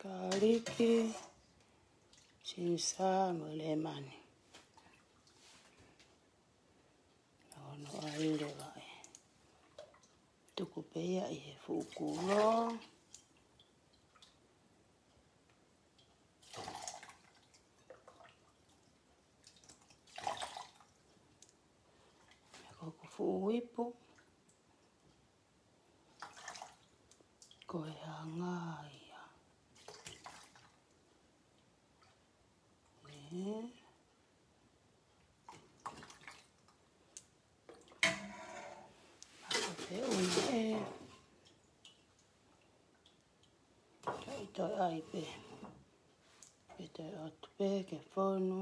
kaliki ginseng, lemon. Ono oil le vai. Tuku pea taipe. Pe te atupe ke whānu.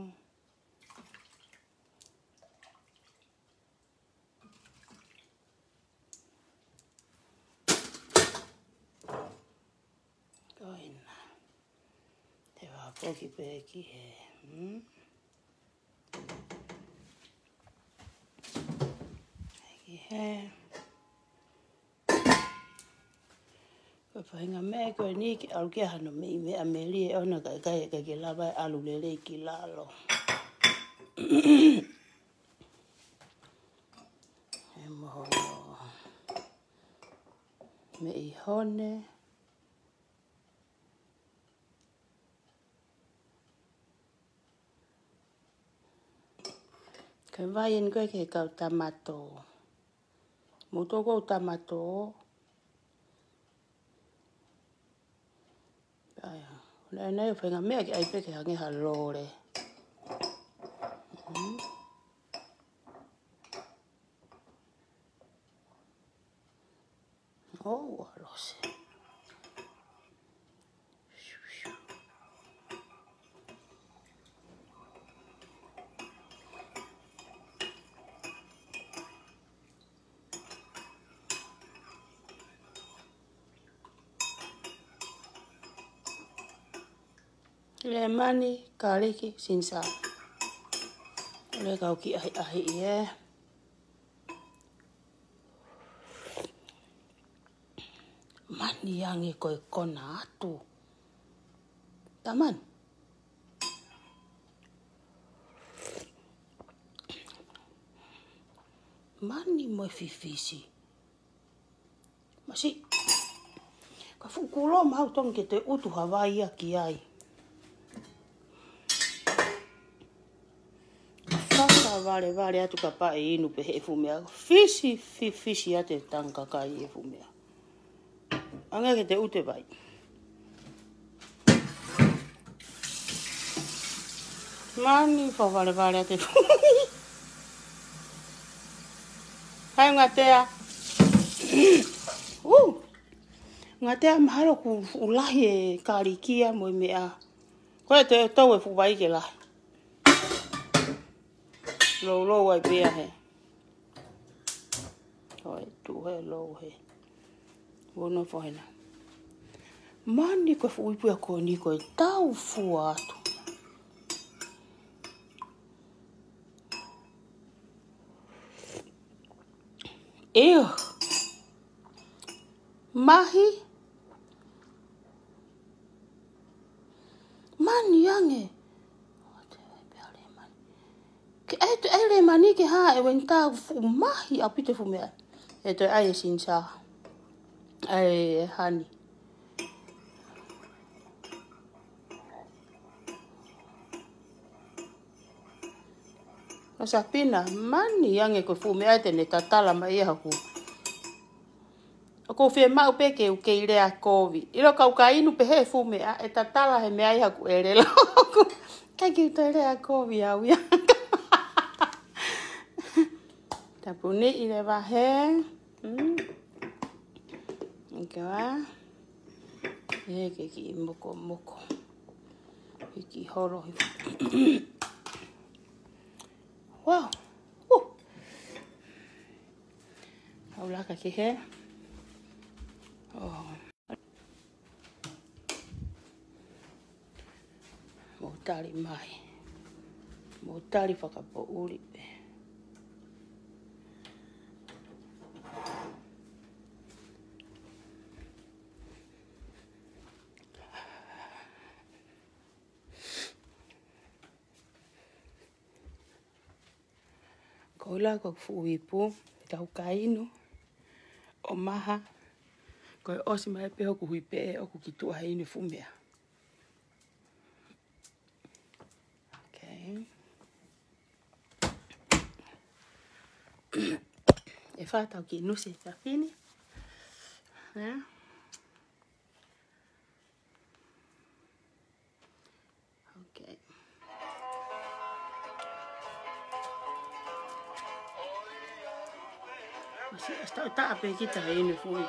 Koina. Te whapoki pēki he. Hmm? Pēki he. Pēki he. whainga me koe ni ki au kia hana me i me a me li e ona kai kai e kai ke lawai e alu le le ki lalo. e moho me i hone. Kai vai en koe ke kau tamato. Mutoko tamato. Mutoko tamato. aya na ena yo fenga me ai pe Tile mani ka leki sinsa. Ole kau ki ahi ahi i e. Mani yangi koi kona atu. Taman. Mani moi fifisi. Masi. Ka fukuloma hau tonke te utu Hawaii ki ai. Ai. vale vale atu ka e inu pe hefu e mea. Fisi, fi, fisi ate tanka ka i hefu mea. Anga ke te ute vai. Mani fo vale vale ate. Hai unga tea. Uu. Unga uh! tea mahalo ku ulahi e kari kia moi mea. Koe te tau e fukubai ke lahi lo lo wa be a he oi tu he lo he wo no fo hena man ko fu ipu ko ni ko ta u fu atu Eo. Mahi. Mani yange. Mani yange ke e te ere mani ke ha e wen ta fu mahi a pite fu mea. E te ai e sin sa. Ai e hani. Masa pina, mani yange ko fu mea te ne tatala ma iha e ku. Ko fie mau peke u keilea kovi. Ilo kau ka inu pe he fu mea, e tatala he mea iha ku ere lau ku. Kaki utere a kovi au yanga. ta bune ile ba he nkawa ye ke ki moko moko hiki horo hifu wow uh. haulaka ke he ¿eh? oh mo tari mai mo tari whakapo uri ola ko fu i po ta u kaino o maha ko e osi mai pe hoku hui pe o ku kitu a ine fu Okay. e whātau ki nusi ta whini. Yeah. Pues está, a pequita aí en fundo.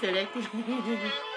对的。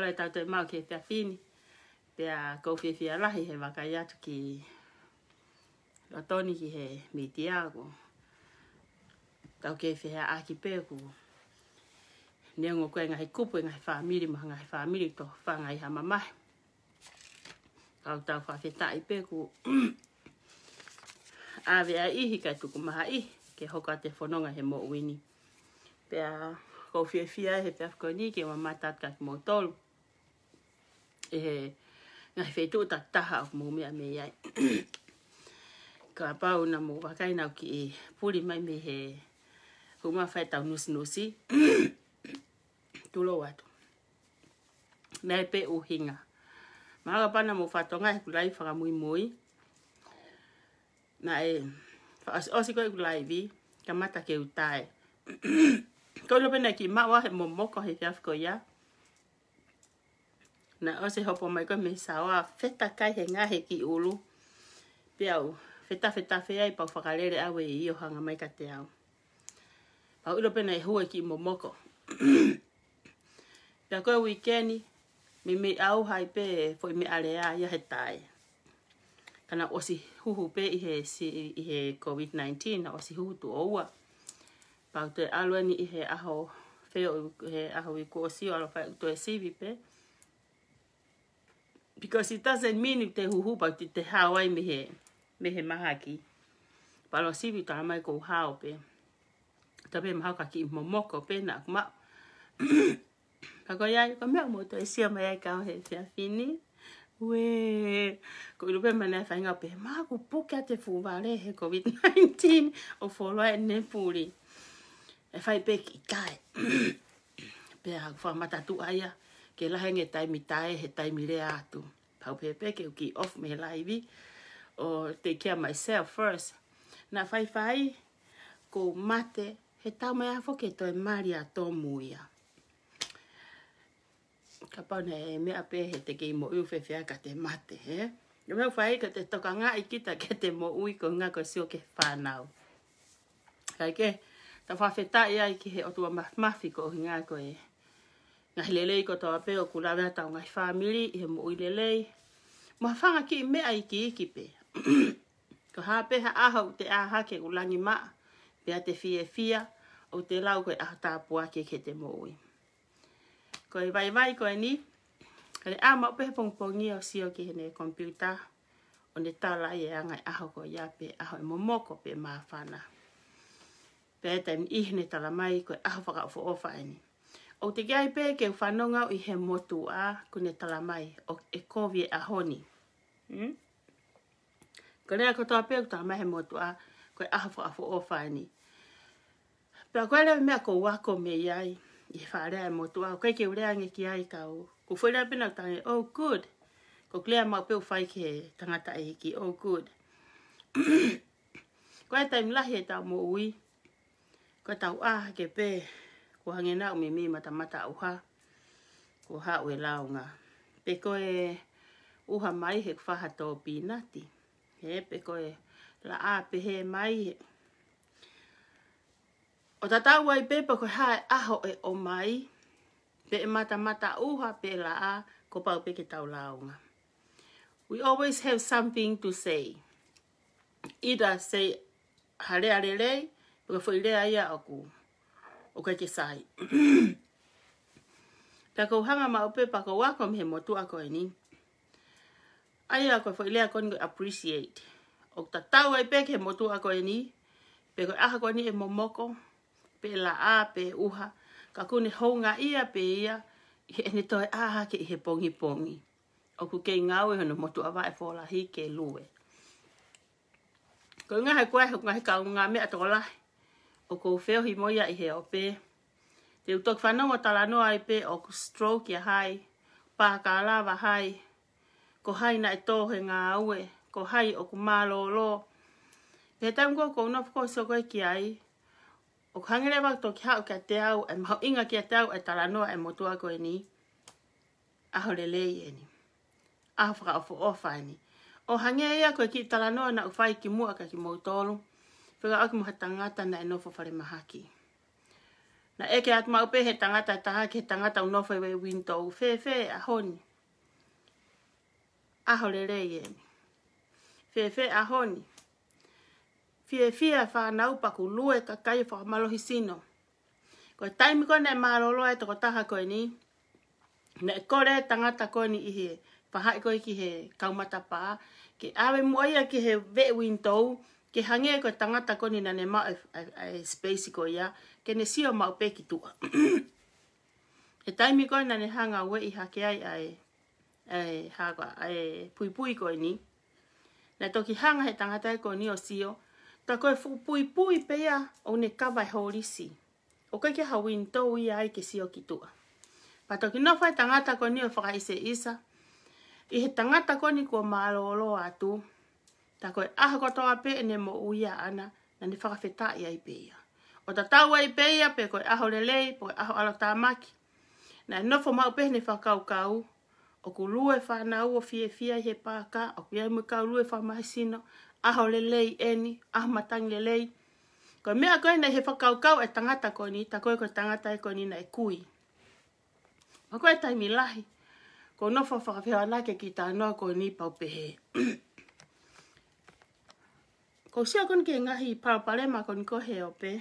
marae tau te mau ki te awhini. Pea kouwhiwhi a lahi he waka i atu ki Latoni ki he Mitiago. Tau ke whi hea aki pēku. Neongo koe ngai kupu e ngai whāmiri maha ngai whāmiri to whāngai ha mamai. Tau tau whawhetā i pēku. Awe a ihi kai tuku maha i ke hoka te whanonga he mō uini. Pea kouwhiwhi a he pēfko ni ke wa mātātka ki mō tolu e nga fe to ta ta ha mo me me ya ka pa una mo ba kai na ki puli mai me he ko ma fa ta nu sno si lo wat na pe o hinga ma ga pa na mo fa to nga ku lai fa mo mo na e fa as o si ko ku lai vi ka mata ke utai ko lo pe na ki ma wa mo mo ko he ka ko ya yeah. Na o se hopo mai ko me sa oa feta kai he ngahe ki ulu. Piau, feta feta fea i pa whakarere au e i hanga mai ka te au. Pau ilo pena e hua ki mo moko. Pia koe wikeni, me me au hai pe e me area ia he tae. Kana o si hu pe i he, si, i he COVID-19 na o si huhu tu oua. pa te alueni i he aho feo i he aho i kuosio alo fai utoe sivi pe because it doesn't mean te huhu pa te te hawai me he me he mahaki. Palo sibi ta mai ko hao pe. Ta pe mahau ka ki momoko pe na ma. Ka ko yai ko me mo to e sia mai ka he te fini. We ko i lupe mana fa pe ma ku puke te fu vale he covid 19 o folo e ne puri. E fai pe ki kai. Pe ha fa mata tu aia ke lahe nge taimi tae he taimi rea atu. Pau pepe ke uki off me laivi o take care myself first. Na fai fai ko mate he tau mai afo ke toi maria to muia. Ka pau ne e mea pe he teke i mo uwhewhia ka te mate he. Yo meu fai ka te toka ngā i kita ke te mo ui ko ngā ko sio ke whānau. Kai ke, ta whawhetai ai ki he otua mafmafi ko ngā ko e. Nga lelei ko tawa peo kula mea tau ngai whamiri i he mo uilelei. Mo hawhanga ki me ai ki iki pe. ko hapeha aha u te aha ke ulangi maa. Pea te fie fia o te lau koe aha tāpua ke ke te mōi. Ko i vai vai koe ni, ka le āma o pehe pongpongi o sio ki hene kompiuta, o ne tala i e angai aho ko ia pe aho e momoko pe mā whana. Pea te mi ihne tala mai koe aha whaka o ofa e ni. O te gai pē ke whanonga i he motu a kune talamai o e kovie a honi. Hmm? Ko rea ko tā pē ko tā he motu a koe ahafo afu o whaini. Pea koe rea mea ko wako me iai i wharea e motu a koe ke urea nge ki ai kau. Ko fwe rea pina tange, oh good. Ko klea mau pēu whai ke tangata e hiki, oh good. koe taim lahi e tau mo ui. Koe tau ah ke pē ko hange na me me mata mata uha ko ha we launga pe ko uha mai he fa ha to he pe ko la a pe he mai he. o tata wai pe pe ko ha aho e o mai pe e mata mata uha pe e la a ko pau pe ke tau launga we always have something to say either say hare arelei ko fo ile aia aku o kai ke sai. Ta kou hanga ma upe pa wako mhe motu ako e ni. Ai ako e fwile ako ni appreciate. O ta tau ai peke motu ako e ni. Pe koe aha koe e momoko. Pe la a, pe uha. Ka kune honga ia pe ia. E ne toi aha ke ihe pongi pongi. O ku kei ngawe hono motu awa e fola hi ke lue. Koe ngahe koe, koe ngahe ka unga mea tolahi o kou feo hi moia i he ope. Te utok whanau o tala ai pe o stroke ia hai, ka alawa hai, ko hai na e tohe ngā aue, ko hai o ku mālo o lo. Pe tam kua ko nofu kou soko e ki ai, o ku hangere wak tō ki hao ki a te au, e mau inga ki a te au e tala e motua koe ni, aho le lei e ni, aho whaka o fu o whai ni. O hangea ia koe ki tala na u whai ki mua ka ki mautolu whaka aki mo he tangata na e nofo whare mahaki. Na eke aki mau pe he tangata e taha ki he tangata unofo e winto u fe fe a honi. Aho le rei e. Fe fe a honi. Fie fie a wha nau paku lue ka kai wha malohi sino. Ko e taimi kone e maalolo e toko taha koe ni. Na e kore tangata koe ni i he. Pahai koe ki he kaumata paa. Ke awe mua ia ki he vee wintou ke hangea koe tangata koni na ne mau e spesi koe ia, ke ne sio mau peki tua. e taimi koe na ne hanga we i hake ai ai, ai, hawa, ai pui pui koe ni, na toki hanga he tangata e koe ni o sio, ta koe fu pui pui pea o ne kawai horisi. O koe ke hawin tou ia ai ke sio ki tua. Pa toki nofai tangata koe ni o whakaise isa, i he tangata koe ni kua maaloloa atu, Ta koe aha katoa pe e ne mo uia ana na ne whakawhetā i pēia. O ta tāua i pēia pe koe aho lelei, po koe aho ala tā maki. Na e nofo mau pe ne whakau kau, o ku lue whanau o fie fia he pāka, o ku iai mui lue wha mai sino, aho lelei eni, aho matangi lelei. Koe mea koe na he whakau kau e tangata koe ni, ta koe koe tangata e koe ni na e kui. Ma koe tai mi lahi, ko nofo whakawhiwa ke ki tā noa koe ni pau pehe. Ko sia kon ke ngahi parapare ma kon ko he ope.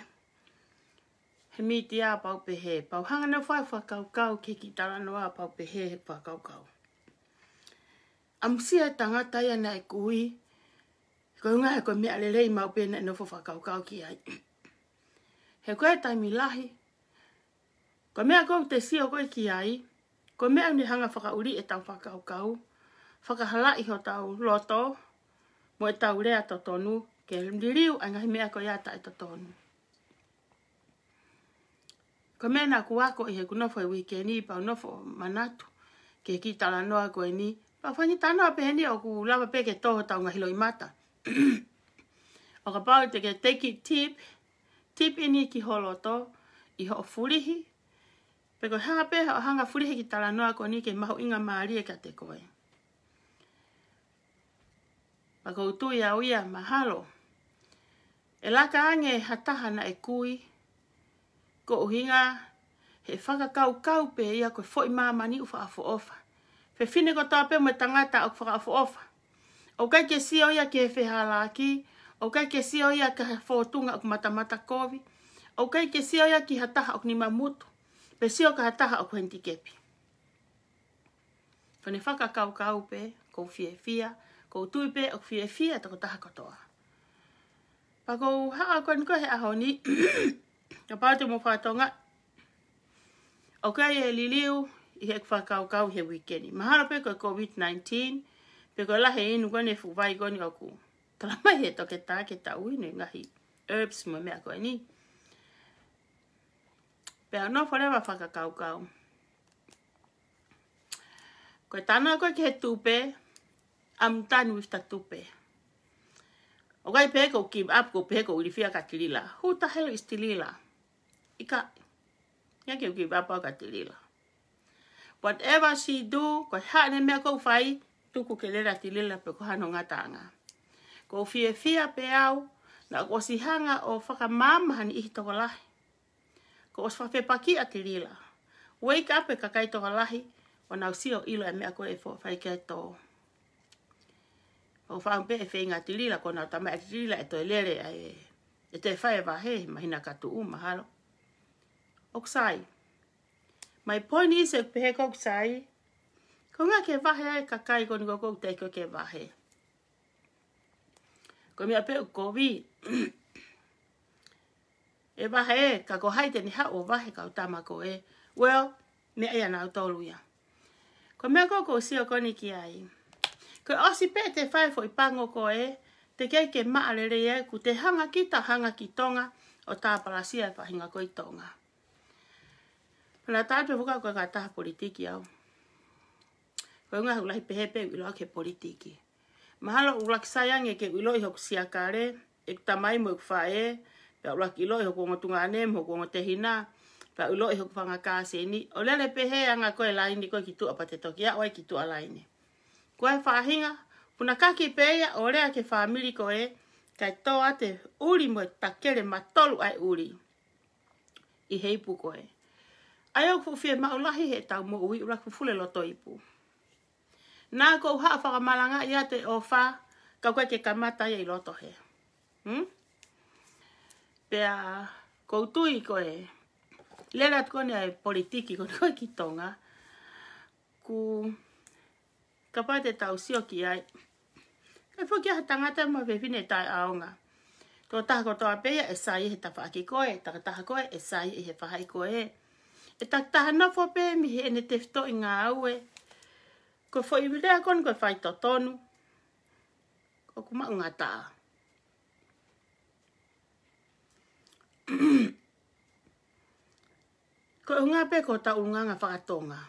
He mi te a pau he. Pau hanga na whai whakau kau ke ki tara noa pau pe he he whakau kau. Am sia tanga taia na e kui. Ko unga he ko mea lelei mau pe na e nofo whakau kau ki ai. He koe tai mi lahi. Ko mea kou te sio ko ki ai. Ko mea ni hanga whakauri e tau whakau kau. Whakahala iho tau loto. Mo e tau rea to tonu ke rimdiriu a ngahi mea ko iata e tatonu. Ko mea ku wako i he kunofo i e wiki ni pa unofo manatu, ke ki tala ko e ni, pa whani tanoa pe pehe ni o ku lawa peke toho tau ngahi loi mata. o ka pau te ke teki tip, tip ni ki holoto, i ho furihi, Peko hanga peha o hanga furihe ki tala ko ni ke mahu inga maaria ka te koe. Pako utu ia uia mahalo. Mahalo. E laka ange hataha na e kui. Ko uhinga he whaka kau pe ia koe fo'i mama ni ufa afu ofa. Fe fine ko tāpe me tangata au whaka afu ofa. O kai ke si oia ke he laki. O kai ke si oia ke he fōtunga au matamata kovi. O kai ke si oia ki hataha au ni mamutu. Pe si o ka hataha au hendi kepi. Fane whaka kau kau pe, kou fie fia, kou tui pe, au fie fia tako taha katoa. Pako haa kon ko he aho ni. Ka pāte mo whātonga. O kai e li liu i hek whakau kau he wikeni. Mahara pe ko COVID-19. Pe ko lahe inu kon e fuvai kon i oku. Tala he toke tā ke tā uinu ngahi. Erbs mo mea koe ni. Pe a no forever whakau kau. Koe tāna koe ki he tūpe. I'm done with the tūpe. O kai peko ki up ko peko uri fia ka tilila. Who the is tilila? Ika. Ya ke ki up ka tilila. Whatever she do, ko ha ne me fai tu ku kelera tilila pe ko hano ngata nga. Ko fie fia pe au na ko si hanga o faka mama han i to la. Ko os fa paki a tilila. Wake up e ka kai to la Ona usio ilo e me ko fai e ke to. to o fa un pe fenga tilila kona ta ma tilila e, e to lele e e te fa va he imagina ka tu u mahalo oksai my point is e pe ko oksai ko nga ke va he ka kai ko ni ko te ko ke va he ko mi ape ko vi e va he e, ka ko haite ni ha o va he ka ta ma ko e well ne ai to tolu ya ko me ko ko si o ko ni ki ai Ko osi oh, pe te whae i pango ko e, te kei ke maarere e ku te hanga ki ta hanga ki tonga o tā parasia e pahinga ko i tonga. Pana tātua whuka koe ka taha politiki au. Ko unga hau lahi pehepe ui loa ke politiki. Mahalo u laki sayange ke ui loi hoku siakare, e kuta mai mo e e, i kufa e, pe au laki loi hoku ongo tunga anem, hoku ongo te hina, pe au loi hoku whanga kāse ni. O lele pehe anga koe laini koe ki tua pate toki, a oi ki tua laini. Kua whahinga, puna kaki pēia o rea ke whamiri ko e, kai toa te uri mo takere matolu ai uri. I heipu ko e. Ai au kufu fie maulahi he tau mo ui ura kufule loto ipu. Nā kou haa whakamalanga i ate o wha, kau kai ke kamata i loto he. Hmm? Pea kou tui ko e. Lela tukone ai politiki ko tukoi ki tonga. Ku ka pai te tau sio ki ai. E fwki aha tangata mo vevine tai aonga. Tō taha kotoa peia e sai e he tawha aki koe, e taka taha koe e sai e he whaha koe. E tak taha nafo pe mi he ene tefto i ngā aue. Ko fo i wilea kon koe whai tō tonu. Ko kuma unga taa. ko unga pe ko ta unga ngā Ko unga pe ko ta unga ngā whakatonga.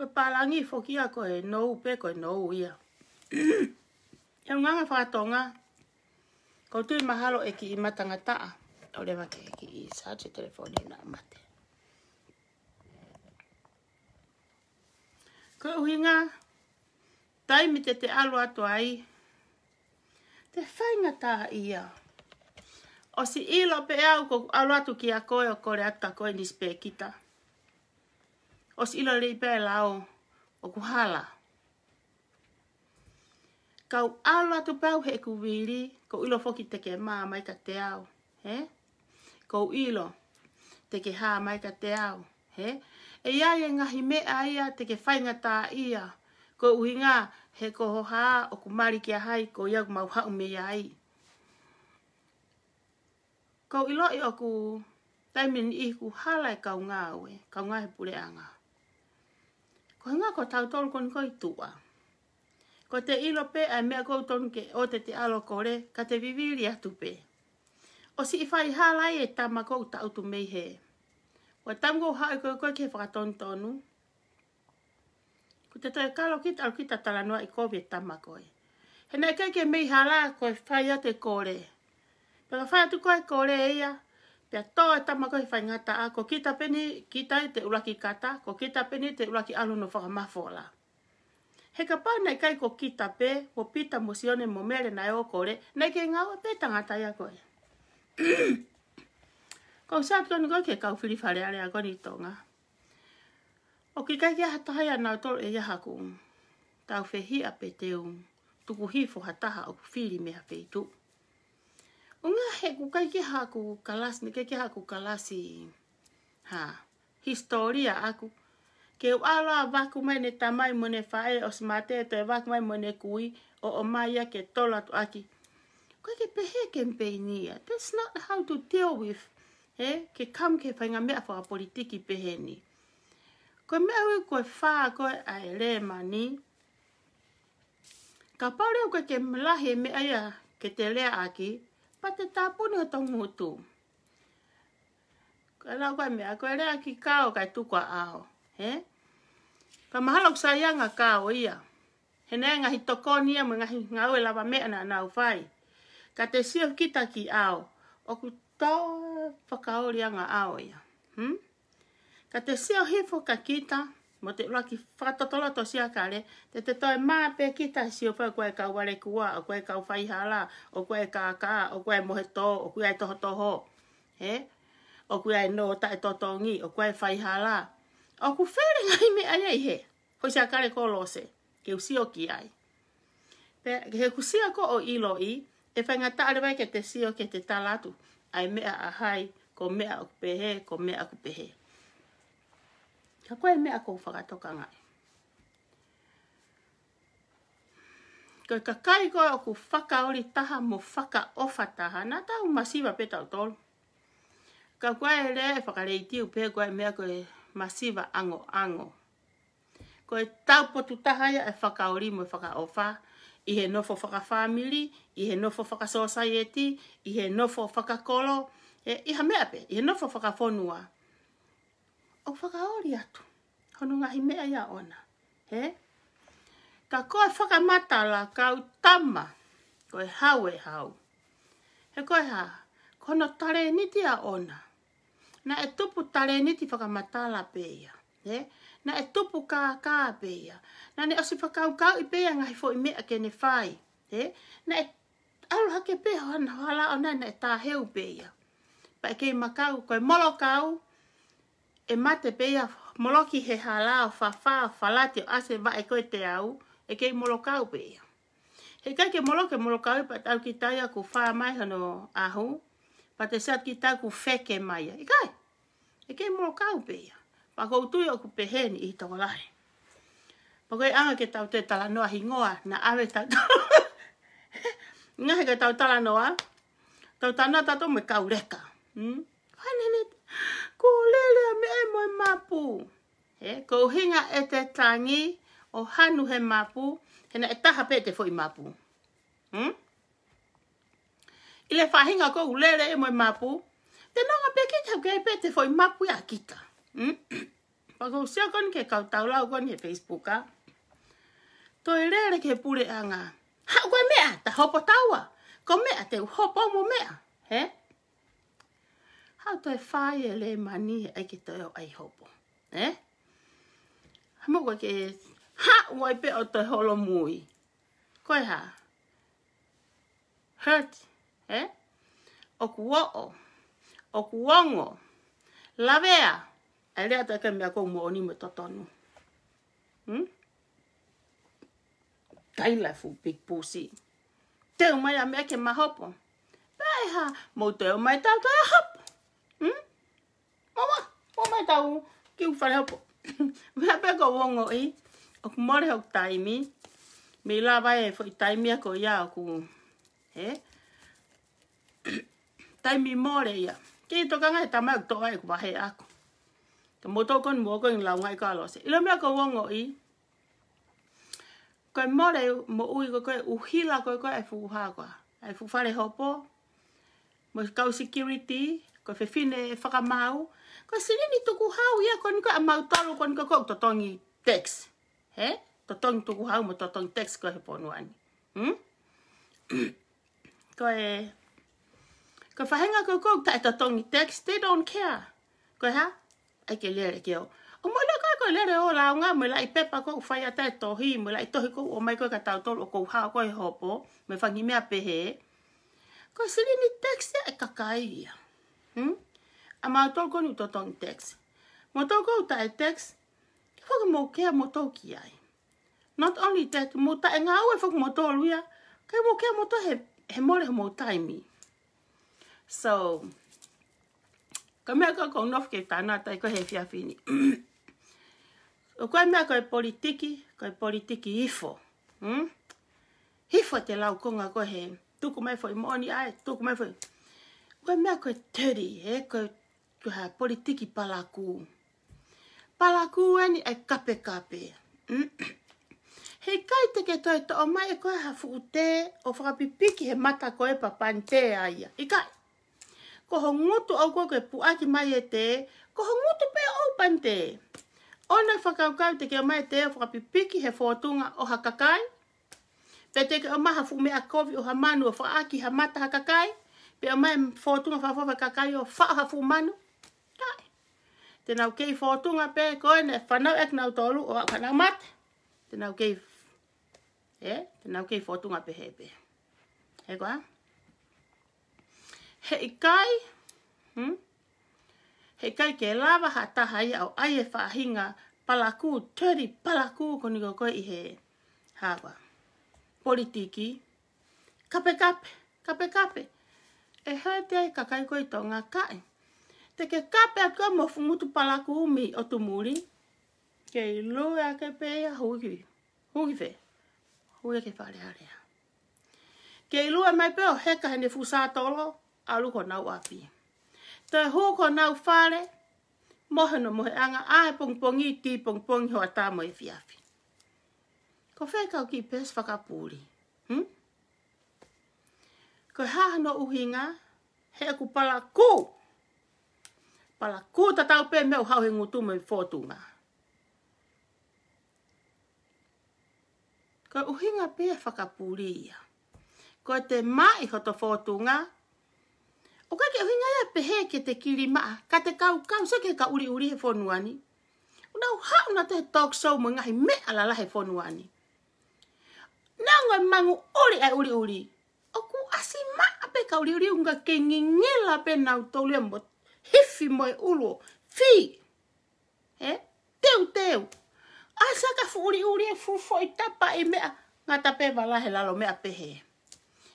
Koe pārangi whoki a koe nou pe koe nou ia. Ia nganga whātonga. Kau tui mahalo e ki i matanga taa. O rewa ke ki i sāche telefoni na mate. Koe uhinga. Tai mi te te alu atu ai. Te whainga taa ia. O si ilo pe au ko alu atu ki a koe o kore atu a koe nispe kita. Koe o si ilo lei pēr lao o kuhala. Kau alo atu pau he ku wiri, ko ilo foki teke maa mai ka te au, he? Kau ilo teke haa mai ka te au, he? E iai e ngahi mea ia teke whainga tā ia, ko uhi ngā he ko ho haa o ku mari kia hai ko iau mau hau me iai. Kau ilo i ku taimini i ku hala e kau ngā ue, kau ngā he pure a ngā O ko tau tolu koni koi tua. Ko te ilo pe ai mea koutonu ke o te te alo kore, ka te viviri atu pe. O si i whai hālai e tama kou tau mei he. O tango hau koe koe ke whakaton tonu. Ko te toi kalo ki tau ki tatala i kovi e tama koe. He nei kei ke mei hālai koe whai a kore. Pela whai atu koe kore eia, Pea toa e tamako he whaingata a ko kita pene kita i te uraki kata, ko kita pene te uraki alu no whakamafola. He ka nei kai ko kita pē, mo pita mo sione mo mere nai o kore, nei ke ngāwa pē tangata i a koe. ko sāt koni koe ke kau whiriwhare are a koni tonga. O ki kai ke hatahai a nau tōru e iahaku un. Tau whehi a pē te un, tuku hi fuhataha o ku whiri mea whetu. O ngā he kukai ke haku kalasi, ne ke ke haku kalasi, ha, historia aku. Ke ala waku mai ne tamai mo ne whae o smate, to e waku mai mo ne kui, o o mai ke tola tu aki. ko ke pehe ke mpeinia, that's not how to deal with, he, ke kam ke whainga mea whaka politiki pehe ni. Koe mea hui koe whaa koe ai re mani, ka pāreo koe ke mlahe mea ia ke te lea aki, pata tāpuni o tau mutu. Kwa rau kai mea, koe rea ki kāo kai tuku a ao. He? Ka mahalo kusa ianga kāo ia. He nea ngahi toko nia mo ngahi ngāwe lawa mea na nau whai. Ka te sio kita ki ao. O ku tau whakaori ianga ao ia. Hmm? Ka te sio hifo ka kita mo te raki whatatala to sia kare, te te toi mā pē ki tasi o whai koe ka ware kua, o koe ka whai hala, o koe ka ka, o koe mohe tō, o koe ai toho toho, he? O koe ai no tae tō tō ngi, o koe whai hala. O ku where ngai me ai ai he, ko sia kare ko lose, ke usi o ki ai. Pe, he kusia ko o ilo i, e whainga tāre wai ke te sio ke te talatu, ai mea a hai, ko mea a he, ko mea a he. Ka koe mea kou whakatokanga. Ka kakai koe o ku whakaori taha mo whaka ofa taha. Nā tau masiva pe tau tolu. Ka koe re e whakareiti u pe koe mea koe masiva ango ango. Koe tau potu taha ia e whakaori mo whaka ofa. I he nofo family, i he nofo society, i he nofo whakakolo. E, i ha mea pe, i he nofo whakafonua. Ka o whakaori atu. Honu ngahi mea ia ona. He? Ka koe whakamata la kau tama. Koe hau e hau. He koe ha. Kono tare niti a ona. Na e tupu tare niti whakamata la peia. He? Na e tupu ka ka peia. Na ne osi whakau kau i peia ngahi fo i mea kene whai. He? Na e aroha ke peia hana ona na e tā heu peia. Pa e kei makau koe molo Koe molo kau e mate pe ia moloki he hala fa fa fa la ase va e koe te au e kei molokau pe ia. He kai ke moloke molokau pa tau ki tai a ku fa mai hano ahu pa te sat ki tai ku feke mai E kai, e kei molokau pe ia. Pa koutui o ku peheni i toko lahe. Pa koe anga ke tau te talanoa noa hingoa na ave tato. Ngahe ke tau tala noa, tau tana tato me kaureka. Hmm? Whanene ko lele me e moi mapu. He, ko hinga e te tangi o hanu he mapu, kena e taha pe te foi mapu. Hmm? Ile whahinga ko lele e moi mapu, te nonga peke te hau pe te foi mapu ya kita. Hmm? Pako usia koni ke kautaulau koni he Facebooka, toi lele ke pure anga, ha koe mea, ta hopo taua, ko mea te hopo mo mea. He? Eh? how to whae le mani ai ke toi ai hopo. Eh? Hamo koe ke ha wai pe o toi holo mui. Koe ha? Hurt. Eh? Oku o'o. la vea Lavea. Ai lea toi kemea kou mo ni me totonu. Hmm? Kai lafu big pussy. Teo mai a mea ke mahopo. Pai ha, mo teo mai tau tau hopo. Hmm? Mama, o mai tau ki u whare hapo. Mea pia ko wongo i, o ku mare hau taimi, me la vai e fo i taimi a ko ia o ku, he? Taimi mare ia. Ki i toka ngai tamai o toka e ku wahe aku. Ka moto ko ni moko ing lau ngai ka alose. Ilo mea ko wongo i, koe mare mo ui ko koe uhila koe koe e fuhu hakoa. E fuhu whare hopo, mo kau security, ko fe fine e whakamau, ko se ni tuku hau ia, ko ni ko a mautaro, ko ni ko kou totongi tex, he? Totongi tuku hau mo to totongi tex ko he ponu ani. hm ko e, ko whahenga ko kou ta to tongi tex, they don't care. Ko ha? Ai ke lere ke o. O mo le kai ko lere o la unga, mo la i pepa ko u ta to tohi, mo la i tohi ko o mai ko ka tau tolu o kou hau ko e hopo, me whangi mea pehe, ko se ni tex e kakai ia. Hmm? A mātou kono to tōtong tex. Mo tōko uta e tex, ki whaka mō kea mō tōki ai. Not only that, mō ta e ngā ue whaka mō tō luia, kei mō kea mō tō he, he mōre mō taimi. So, ka mea kā kou nofke tāna tai ko he fiafini. o kua mea ko e politiki, ko e politiki ifo. Hmm? Ifo te lau kunga ko he, tuku mai fo i mōni ai, tuku mai fo koe mea koe tiri, he, eh? koe, koe hai politiki palaku. Palaku eni e kape kape. Hei kai teke toi to o mai e koe ha fukute o whakapipiki he mata koe pa pante aia. I kai. Ko ho ngutu au koe koe puaki mai e te, ko ho ngutu pe o pante. Ona whakaukau teke o mai te o whakapipiki he fuatunga o hakakai. Pe teke o maha fukume a kovi o hamanu o whaaki ha mata hakakai pe a mai fotunga fa fa ka kai o fa ha fu manu tai te nau kei fotunga pe ko ne fa nau ek nau tolu o ka nau mat te nau kei e eh? te nau kei fotunga pe he pe he ko he kai hm he kai ke lava ha ta ha au ai e fa hinga palaku teri palaku ko ni ko i he ha ko politiki kape kape kape kape e hea te kakai koe tō ngā kai. Te ke kāpea kua mō whungutu palaku umi o tu mūri, ke e i lua ke pēia hūgi, hūgi whē, hūgi ke whare area. Ke i lua e mai pēo heka hene fūsā tolo, alu ko nau api. Te hū ko nau whare, mohe no mohe anga, ae pongpongi pongi, ti pongpongi pongi hoa tā mo i fiafi. Ko whēkau ki pēs whakapūri, hmm? Ko haha no uhinga, he aku pala ko. Pala kō tatau pē meo hau he ngutu mei fōtunga. Ko uhinga pē whakapūri ia. Koe te mai hoto fōtunga. O kake uhinga ia pehe ke te kiri maa, ka te kau kau se ke ka uri uri he fonuani. Una ha na te talk show mo ngahi me alala he fonuani. Nā ngoi mangu uri ai uri. uri asi maa pe ka uri uri unga ke ngingela pe na uto ulea mo hefi moe ulo fi he teu teu asa ka fu uri uri e fufo i tapa e mea ngata pe vala he lalo mea pe he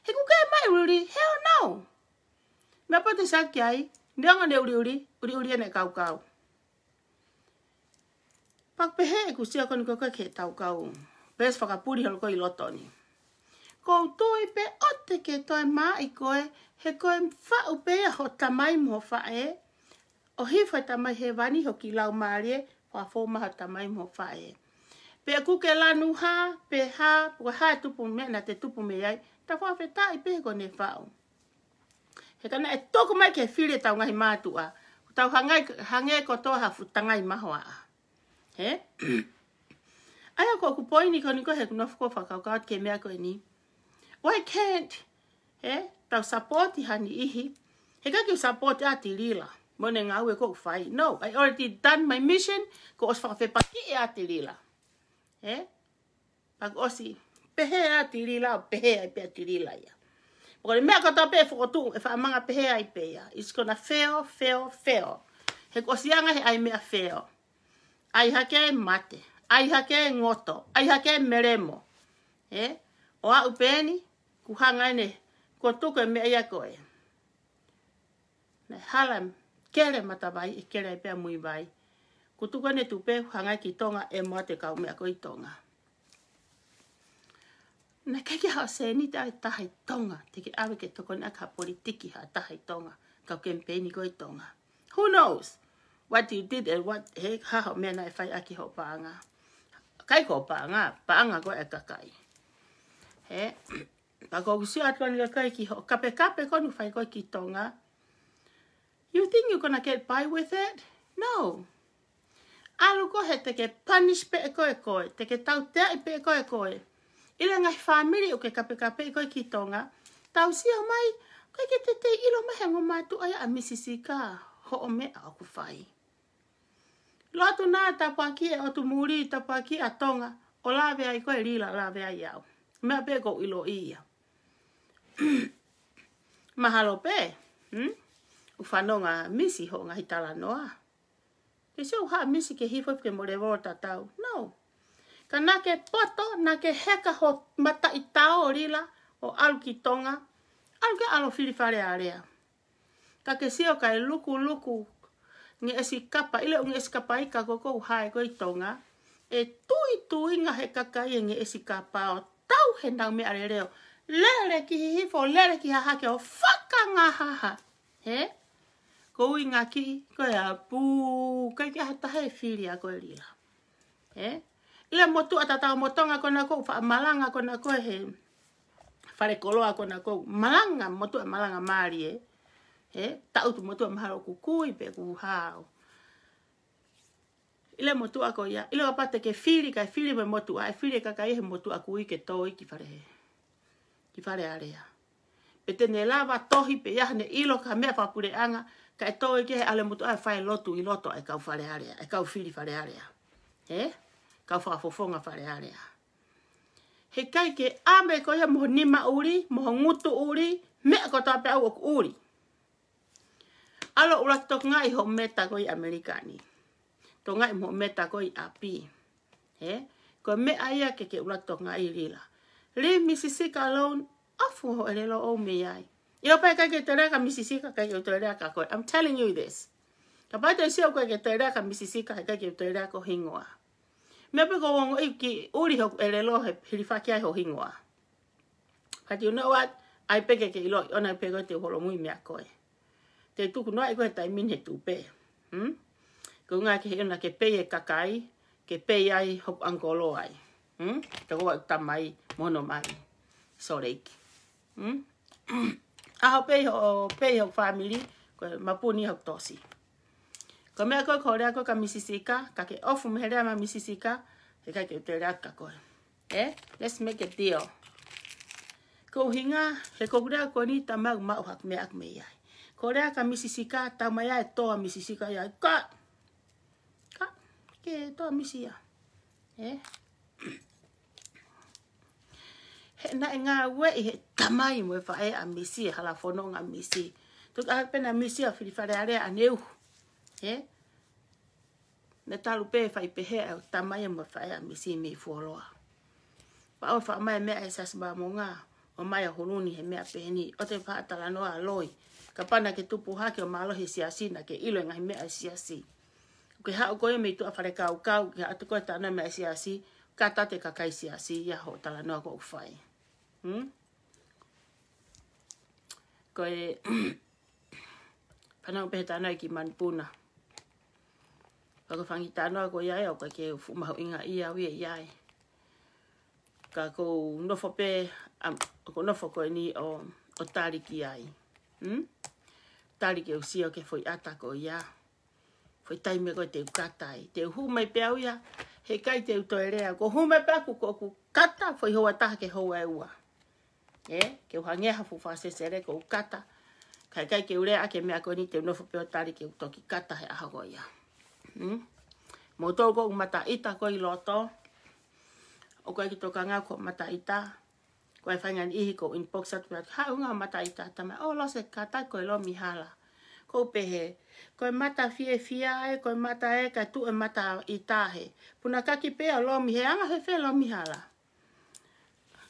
he kukai mai uri heo nao mea pate saki ai Nianga ne uri uri, uri uri ene kau kau. Pakpehe e kusia koni koko ke tau kau. Pes whakapuri halko i loto ni koutou i pe ote ke toi mā i koe, he koe mwha upe a ho tamai mō whae. O he whae tamai he wani ho ki lau mārie, wha fō maha tamai mō whae. Pe a kuke la nuha, pe ha, pua ha e tupu mea na te tupu mea i, ta wha whae tā i pe he koe ne whao. He kana e toko mai ke whire tau ngahi mātua, ku tau hangai, hangai ko toa ha futangai mahoa a. He? Aia ko ku poini ko niko he kuna fuko whakau kaot ke mea koe ni why can't he ta support hani ihi he ka ki support a te lila mo ne ngau ko fai no i already done my mission ko os fa fe pa ki a te lila he pa ko si pehe a te lila pehe a pe te lila ya Ko le mea kata pe fuko tu, e wha manga pehe ai pe ya. E e It's gonna fail, fail, fail. He ko sianga he ai mea fail. Ai hake e mate. Ai hake e ngoto. Ai hake e meremo. He? O a upeni, ku hanga ne ko toko e me ia koe. Ne hala kere mata vai e kere e pe mui vai. Ku tuka ne tupe hanga ki tonga e mo te kau me koe tonga. Na ke ki hao se ni tai tahi tonga te ki awe ke toko na ka politiki ha tahi tonga kau kempeni koe tonga. Who knows what you did and what he hao mena e fai aki ho paanga. Kai ko paanga, paanga koe e kakai. He. Ka ko kusi atu ani ka koe ki ho. Kape kape ko nu fai koe ki tonga. You think you're gonna get by with it? No. Alu ko he teke punish pe e koe koe. Teke tau tea e pe e koe koe. Ile ngai family o ke kape kape e koe ki tonga. Tau si o mai, koe ke te te ilo mahe ngō tu aia a misisi Ho o mea o ku fai. Lotu nā tapua ki e o tu muri ta ki a tonga. O lawe ai koe rila lawe ai au. Mea pe ko ilo ia. Mahalo pe. Hmm? U whanonga misi ho ngahi tala noa. Ke se u haa misi ke hifo ke more vota tau. No. Ka na ke poto, na ke heka ho mata i tau o rila o alu ki tonga. Alu ke alo filifare area. Ka ke si o kai luku luku ni esi kapa. Ile unge esi kapa i ka koko u hae ko i tonga. E tui tui ngahe kakai e ni esi kapa o tau he nau me are reo lere ki hifo, lere ki haha ke o whaka ngā haha. He? Ko ui ngā ki, ko e a pū, koe ki hata hei whiri a koe lila. He? Ia motu atata o motonga kona kou, wha malanga kona koe he, whare koloa kona kou, malanga, motu a malanga maari e. He? Tautu motu a maharo kukui pe kuhao. Ile motu a koe ia, ile wapate ke whiri kai whiri me motu a, e whiri e ka ihe motu a kui ke tau ki whare he ki whare area. Pe tēne lā wā tohi pe iahane ilo ka mea whapure anga, ka e tōi e ke he ale mutu ai whae lotu i loto e kau whare area, e kau whiri whare area. He? Kau wha fofonga whare area. He kai ke ame ko ia moho nima uri, moho ngutu uri, mea ko tāpe au oku uri. Alo ura tok ngai ho meta ko i Amerikani. Tok ngai mo meta koi i api. He? Ko mea ia ke ke ura tok ngai rila. rila le misisika alone afu ho elelo o me ai i lo pa ka ke tere ka misisika ka ke tere ka ko i'm telling you this ka pa te sio ko ke tere ka misisika ka ke tere ko hingoa me pe ko wong i ki uri ho elelo he pirifa ki ai ho hingoa but you know what ai pe ke ke lo ona pe ko te holo mui me ko e te tu ku no ai ko ta min he tu pe hm ko nga ke ona ke pe e kakai ke pe ai ho angolo ai Mm? Te roa ta mai, mono mai. So reiki. Mm? Aho peiho, peiho family, koe mapuni hok tosi. Ko mea koe ko rea koe ka misisika, ka ke ofu mehe rea ma misisika, he ka ke te rea ka koe. Eh? Let's make a deal. Ko hinga, he ko rea koe ni ta mau mau hak mea ak me iai. Ko rea ka misisika, ta mai ai toa misisika iai. Ka! Ka! Ke toa misi ia. Eh? he na nga we he tamai mo fa e a misi e hala fono nga misi to ka pena misi a fili fare are a neu he ne talu pe fa i pe he tamai mo fa e a misi me foroa pa o fa mai me e sas mo nga o mai a holuni he me a pe ni o te fa tala no a loi ka pana ke tupu ha o malo he sia si na ke ilo nga me a sia si ke ha o ko e me tu a fare ka u ke atu ko ta na me a si asi ka tate ka kaisi asi ia ho tala noa ko uwhai. Hmm? Ko e panau pehe tāna ki manpuna. Whaka whangi tāna ko iai au ka ke fumahu inga i au ia e iai. Ka ko nofo pe, um, ko nofo ko e ni o, o tāri ki ai. Hmm? Tāri ke usi o ke whoi ata ko ia. Whoi taime ko te ukatai. Te uhu mai pe au ia. Te uhu mai pe au ia he kai te utoerea, ko hume paku ko ku kata fo hoa taha ke hoa e ua. E, ke uhangea hafu wha sesere ko kata, kai kai ke urea ke mea koni te unofu peo tari ke utoki kata he ahagoia. Mm? Mo tō ko umata ita ko i loto, o koe ki tōka ngā ko mata ita, ko e whaingan ihi ko inbox atu, ha unga mata ita, tamai, o lo se kata ko i lo mihala, ko pehe, koe mata fie fia e, koe mata e, ka tu e mata i tahe. Puna kaki pea lo mi anga he fe lo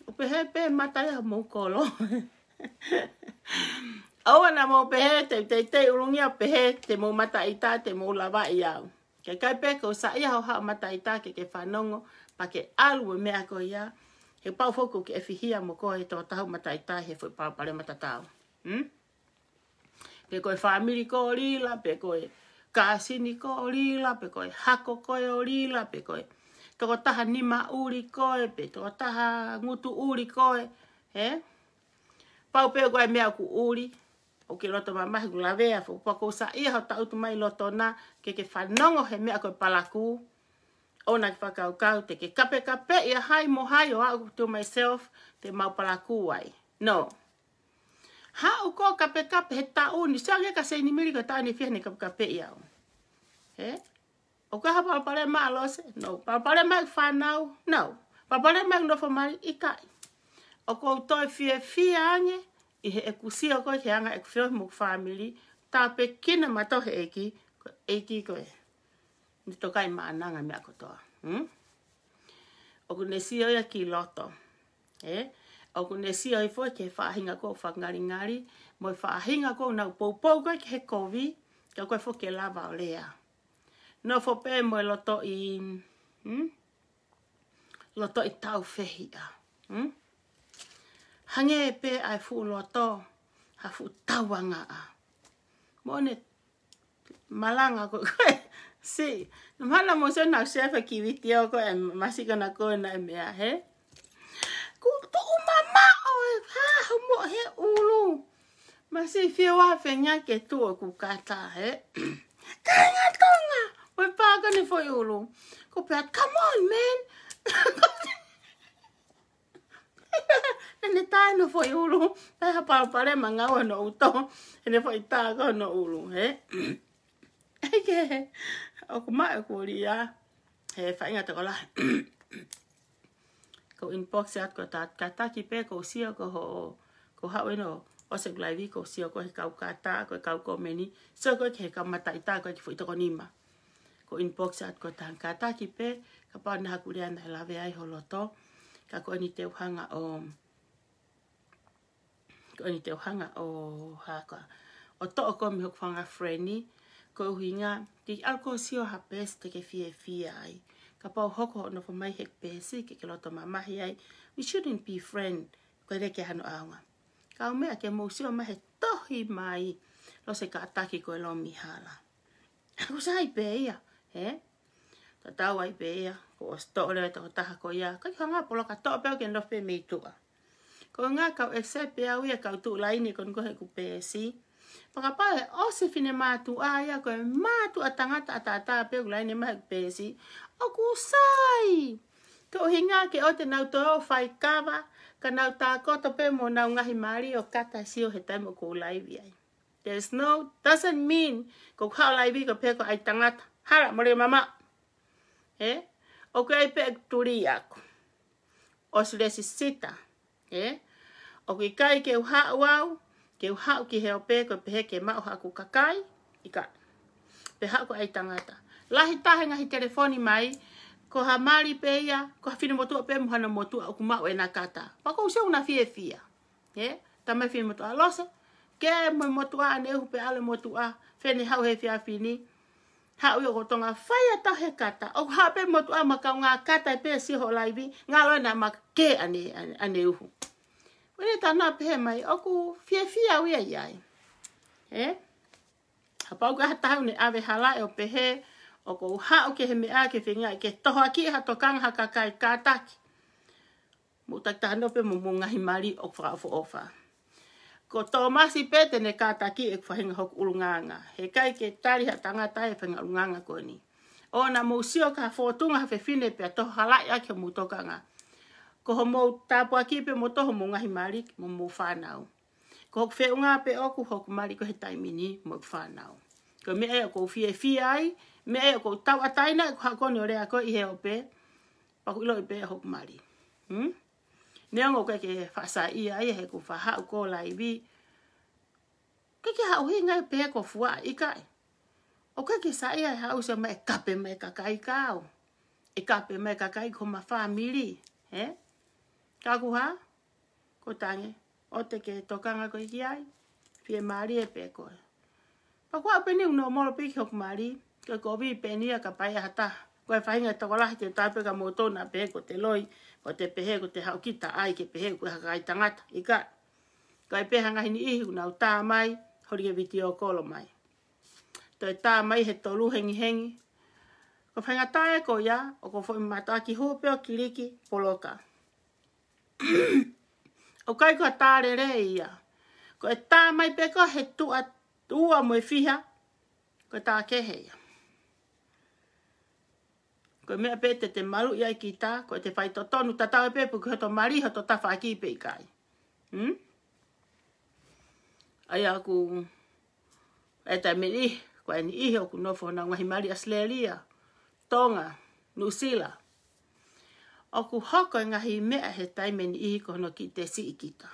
Upe he pe mata e ha mou kolo. Aua na mou pehe te te te ulungia pehe te mou mata i ta te mou lava i au. Ke kai pe kou sa iaho hao mata i ta ke ke whanongo pa ke alu e mea ko ia. He pau foku ke efihia mo koe tō tahu mata i ta he fwe pau pale mata tau. Hmm? pe koe whamiri ko o rila, pe koe kāsini ko o rila, pe koe hako koe o rila, pe koe toko taha nima uri koe, pe toko taha ngutu uri koe, he? Pau peo koe mea ku uri, o ke loto mamahi ku lavea, fuku pako usa ia hau tautu mai loto na, ke ke whanongo he mea koe palaku, ona ki whakau kau, te ke kape kape ia hai mo hai o aku tu myself, te mau palaku wai. No ha o ko ka pe ka pe ta o ni sa ge ka se ni mi ka ta ni fi ni ka ka pe ya o he o ka ha pa pa le ma lo se no pa pa le ma fa now no pa pa le ma no fo mai i ka o ko to fi fi ange i he e ku si o ko ke anga e ku fi mo family ta pe kina ma to he e ki e ki hmm? ko e ni to kai ma na nga mi a ko to hm o ku ne si o ya ki loto eh o ko ne si ai e foi ke fa hinga ko fa ngari ngari mo fa e hinga ko na po po ko ke kovi ka ko fo ke lava olea no fo pe mo e lo to i hm lo to i tau fehia hm hange pe ai fu lo to ha fu tau nga a mo ne malanga ko si no mala mo se na chef ki vitio ko e masika na ko na me a he eh? ko to o mama o ha mo he ulu ma se fi wa fe nya ke to ku kata he kanga tonga o pa ga ni fo ulu ko pa come on man Nene tae no foi ulu. Tae ha pao pare manga o no uto. Nene foi tae o no ulu. He. Eke. O kumae kuri ya. He fai nga te kola. ko inbox at ko ta ka ta ki pe ko sia ko ho ko ha weno o se glai ko sia ko ka ka ta ko ka ko meni so ko ke ka mata ita ko ki foi to ni ma ko inbox at ko ta ka ta ki pe ka pa na ku rian la ve ai holoto ka ko ni te hanga o ko ni te hanga o ha ka o to ko mi ho fanga freni ko hinga ti alko sio ha pes te ke fie fie ai ka pau hoko no fo mai hek pesi ke ke loto mamahi ai, we shouldn't be friend, koe re ke hano aunga. Ka au mea ke mousi o mahe tohi mai, lo se ka ataki koe lo mihala. Ako sa hai peia, he? Ta tau hai peia, ko o stoko lewe toko taha ko ia, ka ki hanga polo ka toko peo ken lofe mei tua. Ko ngā kau e se pe au ia kau tu laini kon kohe ku pēsi. Paka pāle o se fine mātu a ia koe mātu a tangata a tātā peo ku laini mahe ku pēsi o ku sai. Ke hinga ke o te nau toa o whai kawa, ka nau tā kota pe mō nau ngahi maari o kata si o he taimu ku laivi ai. There's no, doesn't mean ko kau laivi ko pe ko ai tangata. Hara, mori mama. He? O kua ai pe e turi ako. O su desi sita. He? O kui kai ke uha uau, ke uha uki heo pe ko pehe ke ma o haku kakai, ika. Pe haku ai tangata lahi tahenga hi telefoni mai, ko ha mali pe ko ha fina motua pe muhana motua o kumau e nā kata. Pako use una fie fia. He? Ta mai fina motua losa, ke mai motua ane uhu pe ale motua, fene hau he fia fini. Ha uyo o tonga whaia ta he kata, o ha pe motua maka o ngā kata e pe si ho laibi, ngā loe nā maka ke ane, ane, ane Wene ta nā pe mai, o ku fie fia ui a iai. He? Ha pau ka hatahau ne ave halai e o pehe, he? o ko ha o ke he mea ke whenga i ke toho aki e hato kang haka kai kātaki. Mo tak tāna pe mo mungahi mari o kwha o whaofa. Ko tō masi pe tene kātaki e kwha henga hoku ulunganga. He kai ke tari ha tangata e whenga ulunganga ko ni. O na mo sio ka whotunga hawe whine pe a toho halai ake mo tokanga. Ko ho mo tāpua ki pe mo toho mungahi mari mo mo whanau. Ko hoku whenga pe oku hoku mari ko he taimini mo whanau. Ko mea e ko fie fie ai, me e ko tau ataina e ko koni o rea ko i heo pe, paku ilo i pe e hoku mari. Hmm? Neongo koe ke whasa ia ia he ku wha hau ko lai vi. Koe ke hau hi ngai pe ko fua i kai. O koe ke sa ia e hau se mai kape mai kakai kau. E kape mai kakai ko ma wha miri. He? Ka ku ha? Ko tange. O te ke tokanga koe ki ai. Pie maari e pe koe. Pa kua pene unu o moro pe ki hoku maari. Pa Ko ko vi ka pai hata. Ko fai nga to kola te tape ka moto na pe ko te loi, ko te pehe ko te hau kita ai ke pehe ko ha kai tangata. Ika. Ko e pe hanga hini i una uta mai, hori e viti o kolo mai. Toi ta mai he to lu hengi hengi. Ko ta tae ko ia, o ko foi mataki hupe o kiliki poloka. o kai ko ta re ia. Ko ta mai pe ko he tu tua, tua mo fiha, ko e ta kehe ia ko me pe te te maru ia ki ta ko te fai to tonu ta ta pe pu ko to mari ho to ta fa ki pe kai hm ai aku eta me ni ko ni i ho ku no fo na ngai mari aslelia tonga nu sila o ku hoko nga hi me he tai me ni i ko no ki te si ikita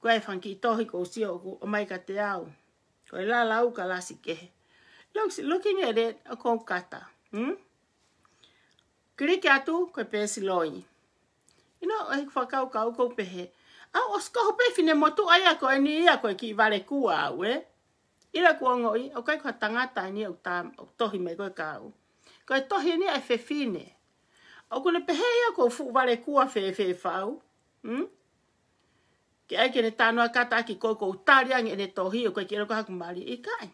ko e fan ki to hi ko si o ku o mai ka te au ko e la la u ka la si ke looking at it a kon kata Hmm? Kiri ki atu, koe pē si loi. I no, e whakau kau kou pehe. A o skoho pe fine motu aia ko e ni ia koe ki i vare kua au e. Ira kua ngoi, o koe kua tangata ni au, ta, au tohi mei koe kau. Koe tohi ni ai fe fine. O kone pehe ia koe fu vare kua fe fe fau. Hmm? Ki ai kene tānua kata ki koe kou tariang e ne tohi o koe ki ero koe haku mari i kai.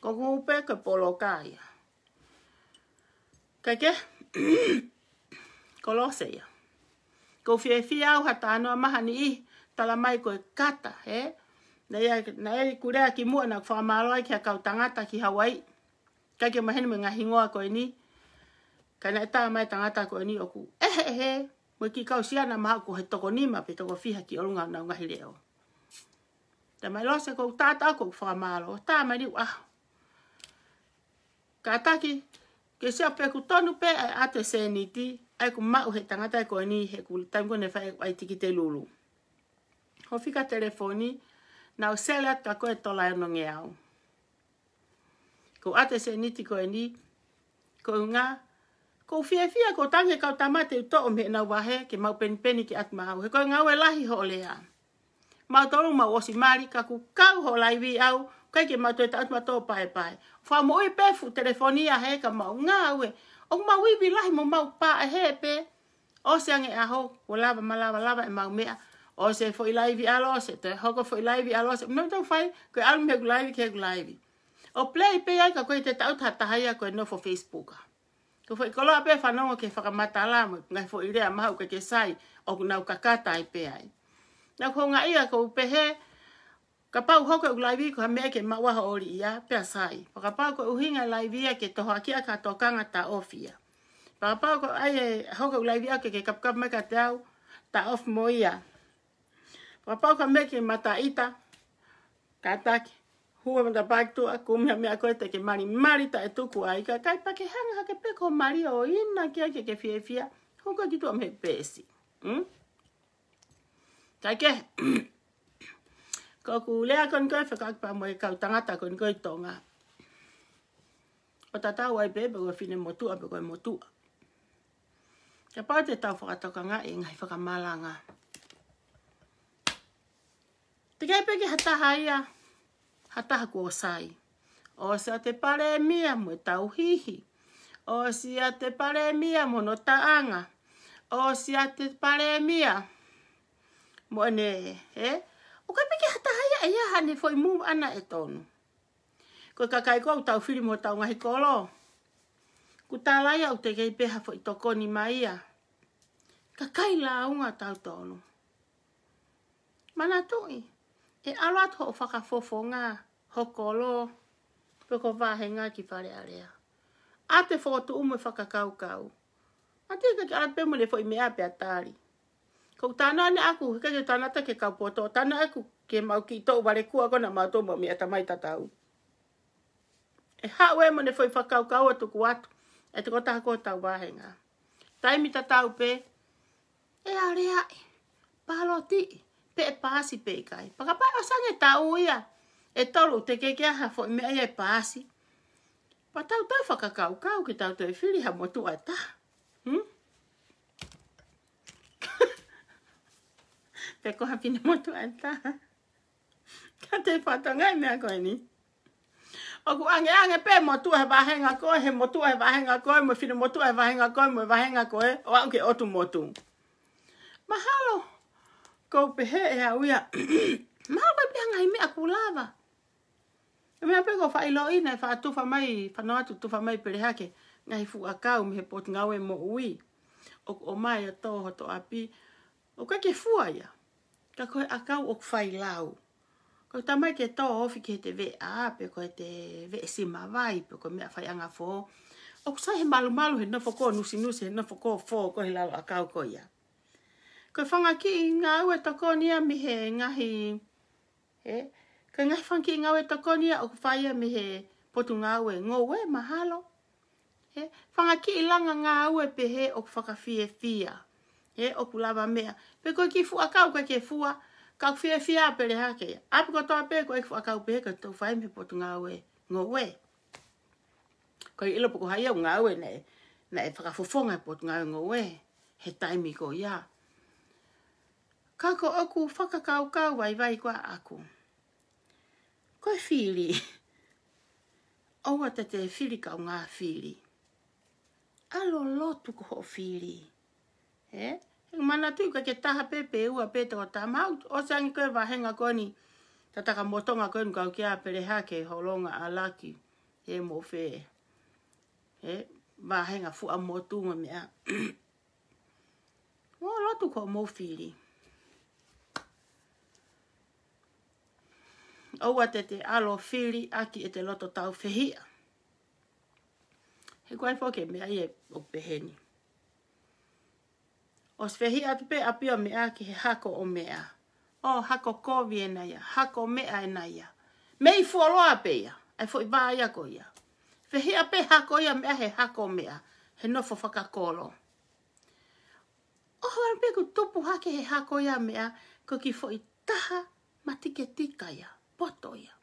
Koe kou pe koe polo kai. Koe Kai ke? ko lose ia. Ko fia au hata anua mahani i, tala mai koe kata, he? Na ia, na ia kurea ki mua na kwa maaloa ki a kautangata ki Hawaii. Kai ke mahenu me ngahi koe ni. Kai na etaa mai tangata koe ni oku. Ehe, ehe, Mwe ki kau sia na maha ko he ni ma pe toko fiha ki olunga na unga hileo. Ta mai loa se kou tātā kou whakamālo. Tā mai ni ua. Kata ki ke sia pe ku tonu pe ate se ni ti ai ku mau he tangata ko ni he ku tan ne fai ai tiki te lulu ho fika telefoni na o sele ka ko to la no nge ko ate se ni ti ko ni ko nga ko fie fie ko tan ka tamate to o me na wa he ke mau pen pen ki atma au he ko nga we hi ho le a ma to ma wo si mari ka ku ka ho lai vi au kai ke mato e ta mato pai pai fa mo e pe fu telefonia he ka ma nga we o ma wi bi lai mo ma pa e he pe o se ange a ho ko lava ma lava lava e ma me o se fo i lai vi a lo se te ho ko fo i lai vi a lo se no to fai ko al me lai vi ke lai vi o play pe ai ka ko te ta ut ta ha ya ko no fo facebook ko fo ko pe fa no ke fa ma ta la mo ngai fo i re a ma ko ke sai o na ka ka ta ai pe ai na ko nga ia ko pe he Ka pau hoko u laivi ko mea ke mawaha ori ia, pia sai. Pa ka pau ko uhinga laivi a ke toho akia ka tokanga ta ofia. Pa ka pau ko aie hoko u laivi a ke ke kapkap mea te au, ta of mo ia. Pa ka pau ka mea ke mata ita, ka take, hua mata paktua, kumia mea koe te ke mari mari ta e tuku a ika, kai pa ke hanga ha ke peko mari o ina kia ke ke fiefia, hunka ki tua me pesi. Hmm? Kai ke, Ko ku lea kon koe whakak pa moe kau tangata kon koe tonga. O tata wai bebe koe fine motua pe koe motua. Ka pau te tau whakatoka ngā e ngai whakamala ngā. Te kei hata hai ya hata kua sai. O sea te pare mia mo tau hihi. O sea te pare mia mo no taanga. O sea te pare mia mo ne, he? O ka peke hata haia e iaha ne foi mu ana e tonu. Ko ka kai kou tau whiri mo tau ngahi kolo. Ku tā laia o te kei peha foi toko ni mai ia. la unga tau tonu. Mana tui, e alat o whaka fofo ngā, ho kolo, pe ko vahe ngā ki whare area. A te whakatu umu whakakau kau. A te kei ala pēmule foi mea pia tāri. Kau tāna ane aku, hika ke ta ke kau pōtō, tāna aku, ke mau ki tō wale kua kona mātō mō mi atamai tatau. E hau e mone fwoi whakau kau atu ku atu, e te kota hako tau wāhenga. Taimi tatau pe, e are ai, pālo ti, pē e pāsi pē kai. Paka pā o sange tau ia, e tolu te keke aha fwoi mea e pāsi. Pa tau tau whakakau kau ki tau tau whiri ha motu ai ta. Hmm? pe haki ni motu anta. Ka te whata ngai mea koe ni. O ku ange ange pe motu he vahenga koe, he motu he vahenga koe, mo fino motu he vahenga koe, mo vahenga koe, o auke otu motu. Mahalo! Ko pe he e a uia, mahalo koe pianga i mea kulava. E mea peko wha ilo ina fa wha atufa mai, whanoatu tufa mai perehake, ngai fuka kau mi me pot ngawe mo ui. O, o mai a tō hoto api, o kake fua ia ka koe a kau o kwhai lau. Ko ta mai ke tō ofi ke te vea, a, pe koe te ve e sima vai, pe koe mea whai anga fō. O kusa he malu malu he na kō nusi nusi he nofo kō fō ko he lau a kau koe ia. Ko whanga ki ngā ue tako nia mi he ngahi, he? Ko ngahi whanga ki ngā ue tako nia o kwhai a mi he potu ngā ue ngō ue mahalo. He? Whanga ki ilanga ngā ue he o ngā ue pe he o kwhakawhi fia e oku lava mea. Pe koe ki fua kau koe ke fua, ka fia fia apere hake. Ape ko toa pe koe ki fua kau pehe ka tau fai me potu ngā ue, ngō ue. Koe ilo poko hai au ngā ue na e, na e potu ngā ue ngō ue. He taimi ko ia. Ka ko oku whakakau kau wai vai kua aku. Koe whiri. Oua te te whiri kau ngā whiri. Alo lotu ko whiri. Eh? Hei mana tui ka ke taha pepe a pete o ta mau. O se angi koe wahenga koe ni. Tataka motonga koe ni kau kia pere hake holonga a laki. He mo fe. He. Wahenga fu a motunga mea. o lotu ko mo fili. Oua te te alo fili aki e te loto tau fehia. He kwae fo ke mea i e o peheni. O se fehi atu pe api mea ki he hako o mea. O hako kovi e naia, hako mea e naia. Mei fuoloa pe ia, ai fo i ba ia ko ia. Fehi a pe hako ia mea he hako o mea, he nofo whakakolo. O hawara pe ku tupu hake he hako ia mea, ko ki fo i taha matike tika ia, poto ia.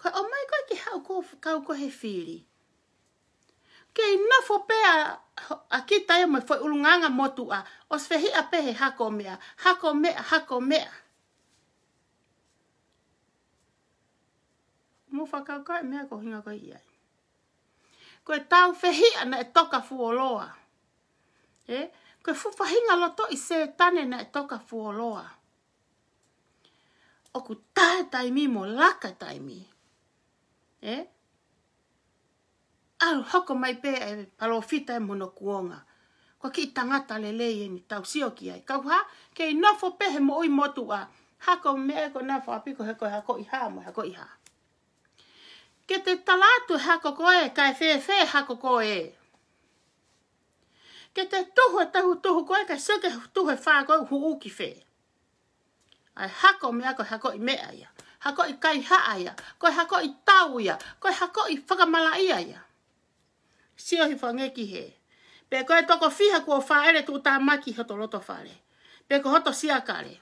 Ko o mai koe ki hau kau kou he whiri ke na fo a a ki tai mo fo ulunganga motu a os fehi a pe ha ko mea ha ko mea ha ko mea mo fa ka mea ko hinga ko ia ko e tau fehi ana e toka fu oloa e eh? hinga lo i se tane na e toka fu oloa tae tai mo laka tai mi e au hoko mai pe eh, e palo fita e mono kuonga. Ko ki tangata le lei e ni tau sio ki ai. Kau ha, kei nofo pehe mo oi motu a. Hako me eko na apiko heko e hako i ha mo hako i ha. Ke te talatu hako koe, kai fe fe hako koe. Ke te tuhu tahu tuhu koe, kai seke tuhu e whaa koe hu uki fe. Ai hako me ako hako i mea ia. Hako i kai haa ia. Koe hako i tau ia. Koe hako i whakamala ia ia sio hi whangeki he. Pe koe toko fiha kua whaere tū tā maki hoto loto whare. Pe ko hoto kare.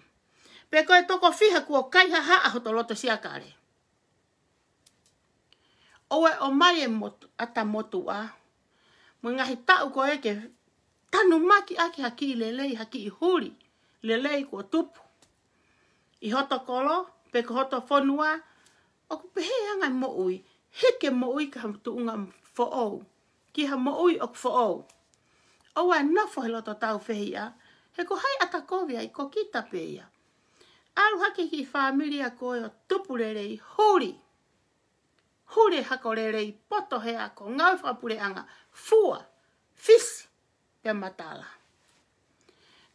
Pe koe toko fiha kua kaiha haa hoto loto kare. Owe o mai e motu, ata motu a. Mui ngahi tau ko eke tanu maki aki haki i lelei haki i huri. Lelei kua tupu. I hoto kolo, pe ko hoto fonua. Oku pehe angai mo ui. Heke mo ui ka tuunga fo ou ki ha maui ok fo o. O wa na fo helo to tau fehi a, he ko hai atakovia i ko kita pe Aru hake ki familia ko e o tupurere i huri. Huri hakorere i poto he a ko ngau whapure anga fua, fisi, pe matala.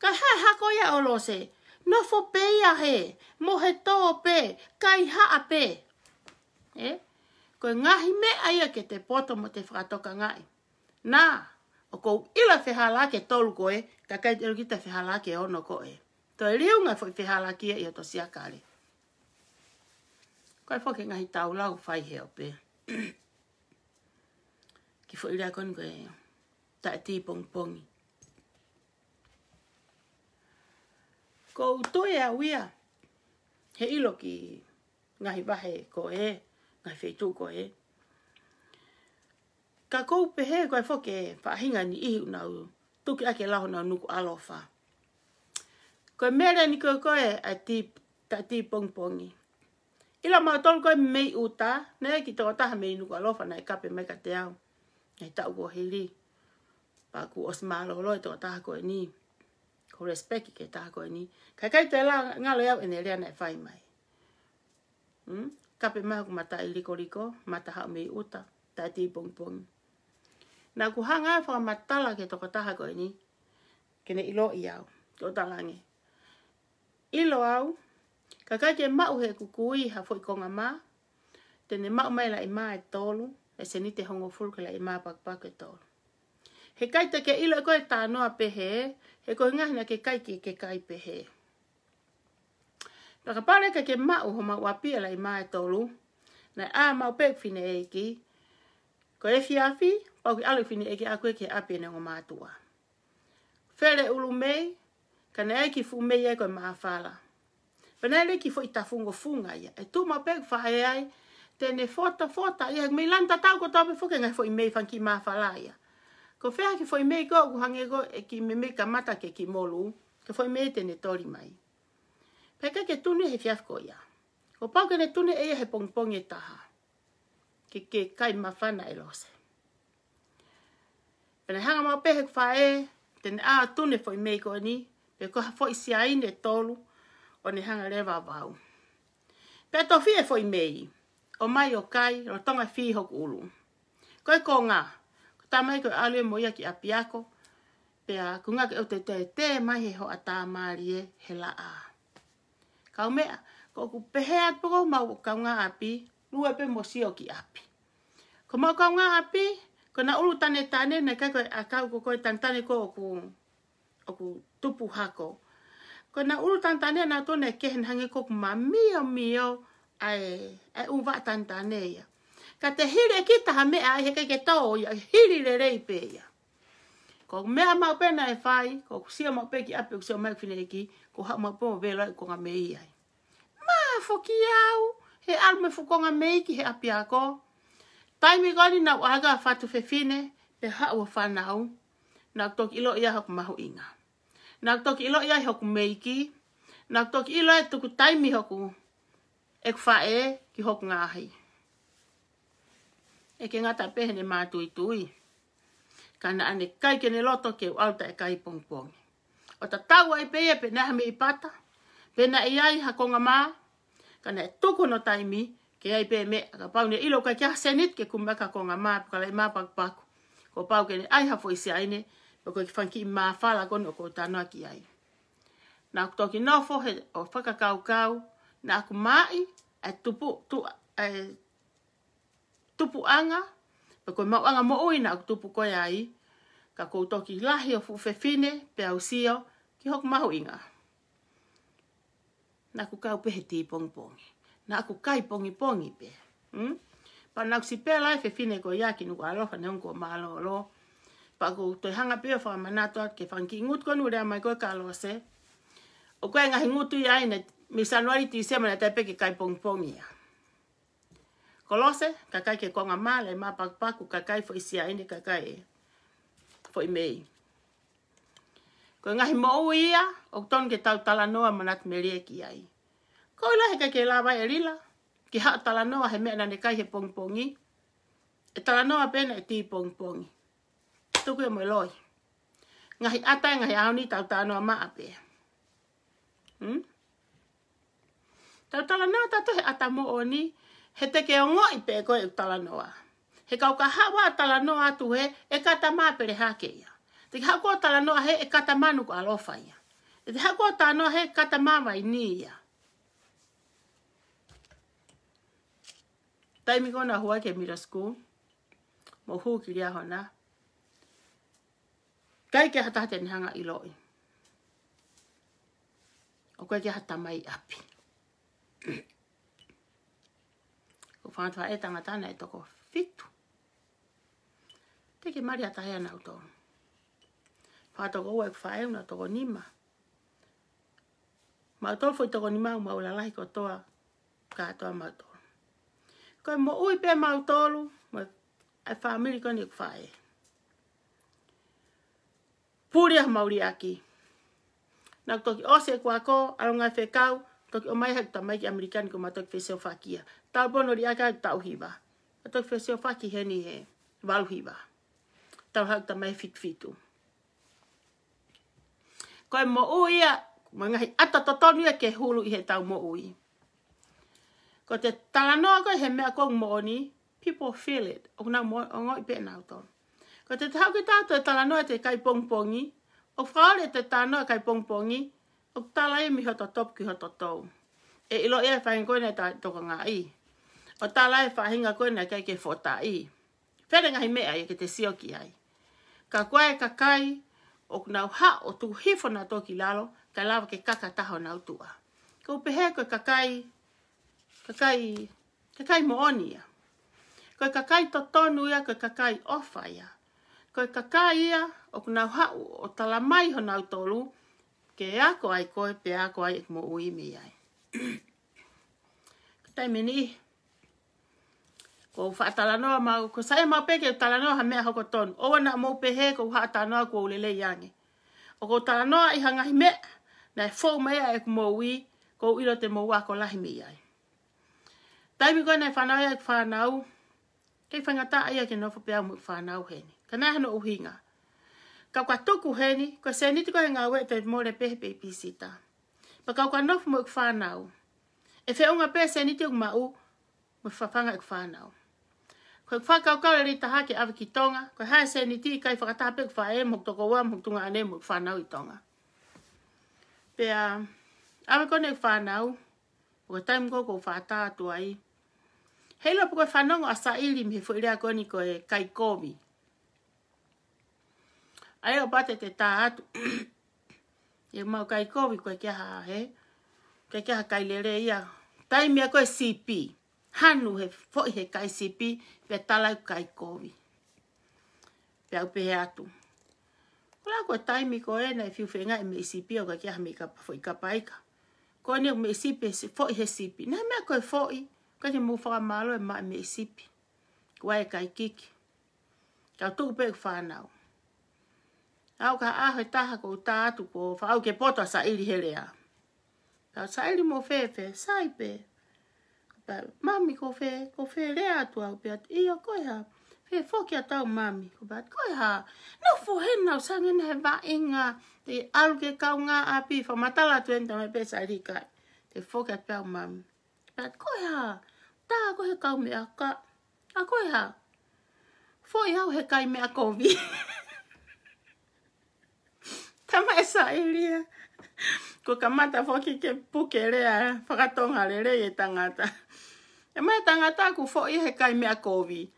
Ka hai hako ia o lose, no fo pe he, mo he tō pe, kai ha pe. Eh? koe ngahi me ia ke te poto mo te whakatoka ngai. Nā, o kou ila whehala ke tolu koe, ka kai te rukita whehala ke ono koe. Tō e liu ngai whoi kia ia to siakale. Koe whoke ngahi tau lau whai heo pe. ki whoi rea koni koe, ta e pong pongi. Kou toi a wia, he ilo ki ngahi bahe koe. e ngai whei tūko e. Ka kou pehe koe whoke pa whahinga ni ihi unau, tuki ake laho nau nuku alofa. Koe mere ni koe koe a ti, ta ti pongpongi. Ila mga tolu koe mei uta, na ki tō taha mei nuku alofa na e kape mei ka te au. Ngai tau ko hili. Paku osma alolo e tō taha koe ni. Ko respeki ke taha koe ni. Kai kai te la ngalo yau ene rea na e whai mai. Hmm? kape maha ku mata i liko liko, mata hau mei uta, tai ti pong pong. Nā ku hanga e whaka matala ke toko taha koe ni, kene ilo i au, tō talange. Ilo au, ka kai te mau he kukui ha fwoi konga mā, tene mau la i mā e tōlu, e se ni te hongo fulkela i mā pak e tōlu. He kai te ke ilo e koe tā noa he, he koe ngahina ke kai ki ke kai pe He Kakapare ka ke mau ho mau apia la i mai tolu. Na a mau pek fine Ko e fiafi, pau ki alu fine eiki a koe ke apia e na o mātua. Fere ulu mei, ka na eiki fu mei e koe maafala. Pena ele ki foi tafungo funga ia. E tu mau pek fa ai ai, te ne fota fota ia. Me lanta tau ko tope fuke ngai foi mei fanki maafala ia. Ko fea ki foi mei go, hangego e ki me mei kamata ke ki molu. Ko foi mei te ne mai. Pai kai ke tune he fiafko ia. Ko pau kene tune ea he pongpong e taha. Ke ke kai mawhana e lose. Pene hanga mau pehe kwha e, tene a tune fo i meiko ni, pe koha fo i si a ine tolu, o ne hanga rewa vau. Pea to fie fo e i mei, o mai o kai, ro tonga fi hok ulu. Koe ko ngā, ko tā mai koe alue mo ia ki api ako, pea kunga ke o te te te mai he ho a tā maari e he la a kau mea, ko ku pehea atoko mau kau ngā api, lua pe mo si o ki api. Ko mau kau ngā api, ko na ulu tane tane, na kai koe a kau ko koe tan tane ko o ku, o tupu hako. Ko na ulu tang tane na tone kehen hange ko ku ma mio mio, ai, ai uwa tane ia. Ka te hire ki taha mea, he ke ke tau, hiri le rei pe ia ko mea mau pena e whai, ko kusia mau peki ape kusia mau kwhine eki, ko ha mau pomo vela ko konga me i ai. Mā, whoki au, he alu me whukonga me iki he api ako. Taimi gani nau aga a whatu whewhine, pe hau a whanau, nau toki ilo ia hoku mahu inga. Nau toki ilo ia hoku meiki, nau toki ilo e tuku taimi hoku, e kwha e ki hoku ngahi. E ke ngata pehene mātui tui. tui kana ane kai kene loto ke auta e kai pong pong. O ta tau ai pe pe na me ipata, pe na i ai hakonga maa, kana e tuku no taimi, ke ai pe me, aga pau ne ilo ka kia senit ke kumaka konga maa, pukala e maa pakupaku, ko pau kene ai hafo isi aine, o ko ki whanki i maa whala kono o ko tanoa ki ai. Nā ku tōki nofo he o whakakau kau, nā ku mai e tu, e, tupu anga, O e koe mauanga mo oina ak tupu koe ai, ka kou toki lahi o fine pe au sio ki hok mau inga. Na ku kau pehe ti pongi pongi. Na ku kai pongi pongi pe. Hmm? Pa na si pe lai fe fine ko yaki nuku aloha ne unko maalo lo. Pa ku toi hanga pio wha manatoa ke whanki ngut konu rea mai koe ka aloha se. O koe ngahi ngutu ya ina misanwari ti sema na tepe ke kai pongi pongi ya kolose kakai ke konga male ma pak paku kakai fo isia ini kakai e, fo mei ko ngai mo uia o ton ke tau tala noa manat melie ki ai ko la he ke lava e rila ki ha talanoa he mena ne kai he pong e talanoa noa pena e ti pongpongi. pongi tuku e loi ngai ata ngai au ni tau tala noa ma ape hmm? tau tala noa he ata mo o ni he teke o ngō i pēko e utala e noa. He kau ka hawa atala noa atu he, e kata mā pere hake ia. Te hako atala noa he, e kata manu ka alofa ia. E te hako atala noa he, e kata mā mai ni ia. Taimi kona hua ke mira sku, mo hū ki ria hona. Kai ke hata te nihanga i loi. O koe ke hata mai api whanatua e tangatana e toko fitu. Teke ke mari a tahea nau tō. Whātoko ua e kwhaeu na toko nima. Mautoro fwoi toko nima u maula lahi ko toa katoa mautoro. Koe mo ui pe mautoro, mo e whaamiri koni e kwhae. Pūria mauri aki. Nau toki ose e kua ko, arongai whekau, toki o mai hek mai ki Amerikani ko matoki whese o whakia tau bono ri aga tau hiva. A tau fesio whaki he ni he, walu hiva. Tau hau ta mai fit fitu. Koe mo uia, mo ngahi ata totonu e ke hulu i he tau mo ui. Ko te talanoa koe he mea kou mo oni, people feel it. O kuna mo, o ngoi pe nao to. Ko te tau ki tato e talanoa te kai pongpongi, o whaole te talanoa e kai pongpongi, o tala e mi hoto top ki hoto tou. E ilo e whaingoine ta tokonga i. E. O tā lai whahinga koe nei kei ke whota i. Where ngahi mea i ke te sio ki ai. Ka koe ka kai o nau ha o tu hifo na tō ki lalo, ka lawa ke kaka taho na utua. Ka upehe koe ka kai, ka kai, ka kai moonia. Koe ka kai tonu ia, koe ka kai ofa ia. Koe ka kai ia o nau ha o tala mai ho na utolu, ke e ako ai koe pe ako ai mo uimi ai. Ka tai meni ko fatala no ma ko sai ma pe ke tala no ha me ha ko ton o na mo pe he ko ha ta no ko le le yangi o ko tala no i hanga hi me na fo me ya ek mo wi ko i ro te mo wa ko la hi me yai tai mi ko na fa na ya fa na u ke fa nga ta ya ke no fo pe a mo fa na u he ni ka na ha no u hi nga ka kwa tuku he ni ko se ni ti ko nga we te mo le pe pe pi si ta pa ka kwa no fo mo fa na u e fe o nga pe se ni ti ma u mo fa fa nga fa na u Ko fa ka ka le ta ha ke ki tonga, ko ha se ni ti kai fa ka ta pe fa e mo to ko wa mo tunga ne mo fa na tonga. Pe a ave ko ne fa na u, ko taim ko ko fa ta tu ai. He lo ko fa no asa ili mi fo ile ko ni ko kai kovi. Ai o pate te ta atu. e mau kai kovi ko kia ha he. Ke kia ha kai le re ia. Taimia ko e CP hanu he foi he e kai sipi pe talai kai kovi. Pe upe he atu. Ko la ko e taimi ko ena e fiu fenga e me sipi o ka kia hami ka foi ka paika. Ko ane me sipi e foi he sipi. Nei mea ko e foi, ka te mufaka malo e ma e me sipi. Kua e kai kiki. Ka tuku pe u e whanau. Au ka ahoe taha ko uta atu ko whau ke potwa sa iri helea. Ka sa iri mo fefe, sa ipe. Sa ipe mami ko fe ko fe le atu au pe atu ia koe ha fe foki atau mami ko pe atu koe ha no fo hena o sangen he va inga te alge kau ngā api fa matala tu enta me pe sa rika te foki atu au mami pe atu koe ha ta koe kau me aka a koe ha fo i au he kai me a kovi tama e sa e ko ka mata foki ke puke rea whakatonga re re e tangata. E mai tangata ku foki he kai mea kovi.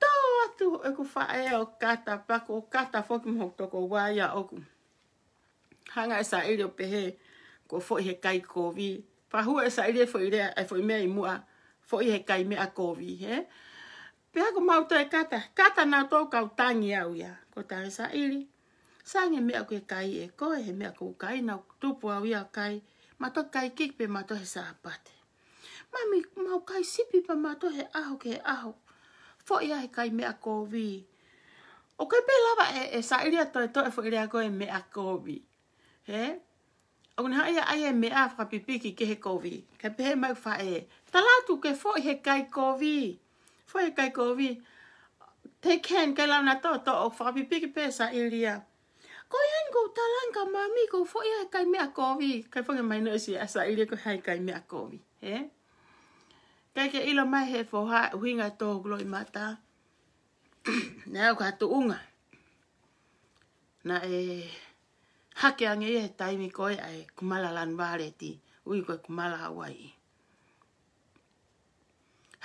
Tō atu e ku whae o kata pako kata foki mhok toko waia oku. Hanga e sa ilio pehe ko foki he kai kovi. Pahu e sa ilio foki rea e foki mea i mua foki he kai mea kovi he. Pea ko mautoe kata, kata nā tō kau au ia, ko tāre sa ili. Sange mea koe kai e koe, he mea koe kai nau tupu au ia kai, ma to kai pe kikpe mato he Ma Mami, mau kai sipi pa mato he aho ke he aho. Fo ia he kai mea kovi. O kai pe lava e, e sa iria toi toi fo iria koe mea kovi. He? O kuna haia ai e mea whapipiki ke he kovi. Kai pe he mau fa e. Talatu ke fo he kai kovi. Fo he kai kovi. Te ken kai launa to to o whapipiki pe sa iria. Kai ko i hangi talang ka mami kou fo i hai kai mea kovi. Kai whanga mai nui si asa i leko hai kai mea kovi. He? Kai ke ilo mai he fo ha huinga tō gloi mata. Nā au ka unga. na e hake ange i he taimi koe ai kumala lan wāre ti. Ui ko kumala hawaii.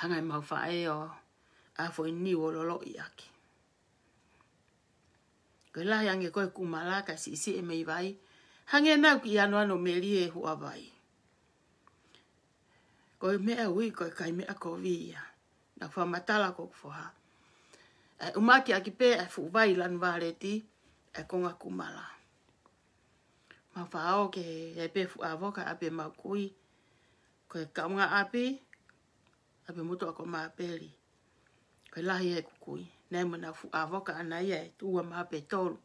Hangai mau whae o a fo i niwo lolo i ake. Koe lahi ange koe kumalaka si isi e mei vai. Hange nau ki anu anu meri e hua vai. Koe mea ui koe kai mea ko viia. Na kwa matala ko kufoha. E umaki aki pē e fu vai lan vare ti e konga kumala. Ma whao ke e pē fu avoka ape makui. Koe kaunga api ape muto ako maa peli. e kukui. Koe lahi e kukui nei mana fu avoka ana ia tua ma pe tolu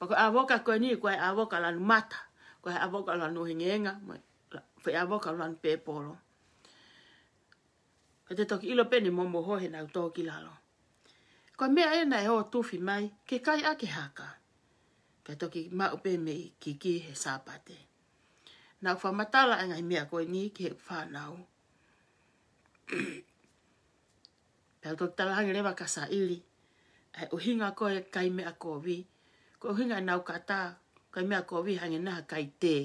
ko avoka ko ni ko avoka la mata ko avoka la no hingenga mo fe avoka la pe polo ko e te toki ilo pene mo mo ho he na toki lalo ko me ai e nei ho tufi mai ke kai ake haka ke toki ma pe me ki ki he sapate na fa matala anga e mea ko ni ke fa nau Pea tō tala hangi lewa ka sa ili. Ai, o hinga ko e kai me a kovi. Ko o hinga e nau kata, kai me a kovi hangi naha kai te.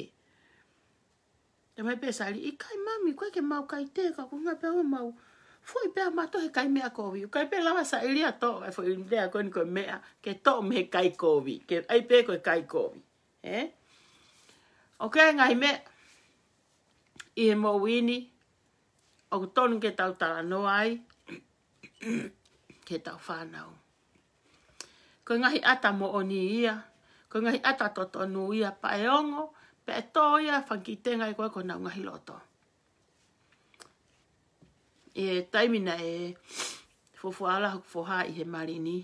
Te mai pe sari, i kai mami, koe ke mau kai te, ka kunga pe o mau. Fui pe a mato he kai me a kovi. kai pe lama sa ili a to, ai fui ni te a koe mea, ke to me he kai kovi. Ke ai pe koe kai kovi. He? Eh? Ok, ngai me, i he mou ini, o tonu ke tau tala ai. ke tau whanau ko ngahi ata mo o ni ia, ko ngahi ata to tonu ia pa e ongo, pe e tō ia whankitenga i koe ko nau ngahi loto. I e taimina e fufua ala huku fuhā i he marini,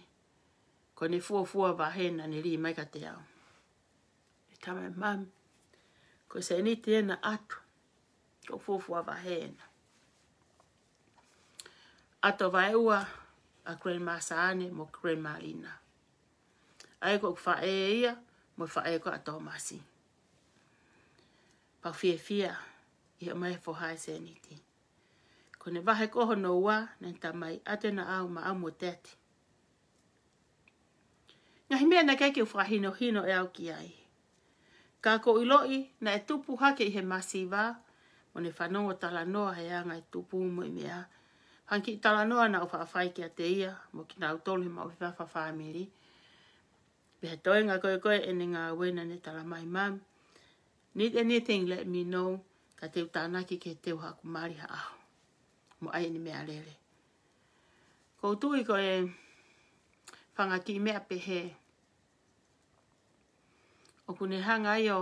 ko ni fuafua vahena ni li mai ka te au. I e tamai mam, ko se ni tēna atu, ko fuafua vahena. Ato vai ua a Grandma Saane mo Grandma Lina ai ko fa e ia mo fa e ko ato masi pa fie fie ia mai fo hai se niti ko ne vahe ko ho no wa ne ta mai ate na au ma amo tete Nga hime na kei kiu wha hino hino e au ki ai. Ka ko iloi na e tupu hake i he masi wā, o ne whanongo tala noa hea ngai e tupu umu i mea. Hanki tala noa na o wha whaike a te ia, mo ki nga utolu hima o whiwha whaamiri. Pe he toi ngā koe koe e ni ngā wena ni tala mai mam. Need anything, let me know. Ka teo tāna ki ke teo haku māri ha aho. Mo ai ni mea lele. Ko tui koe whanga ki mea pe he. O kune hanga i o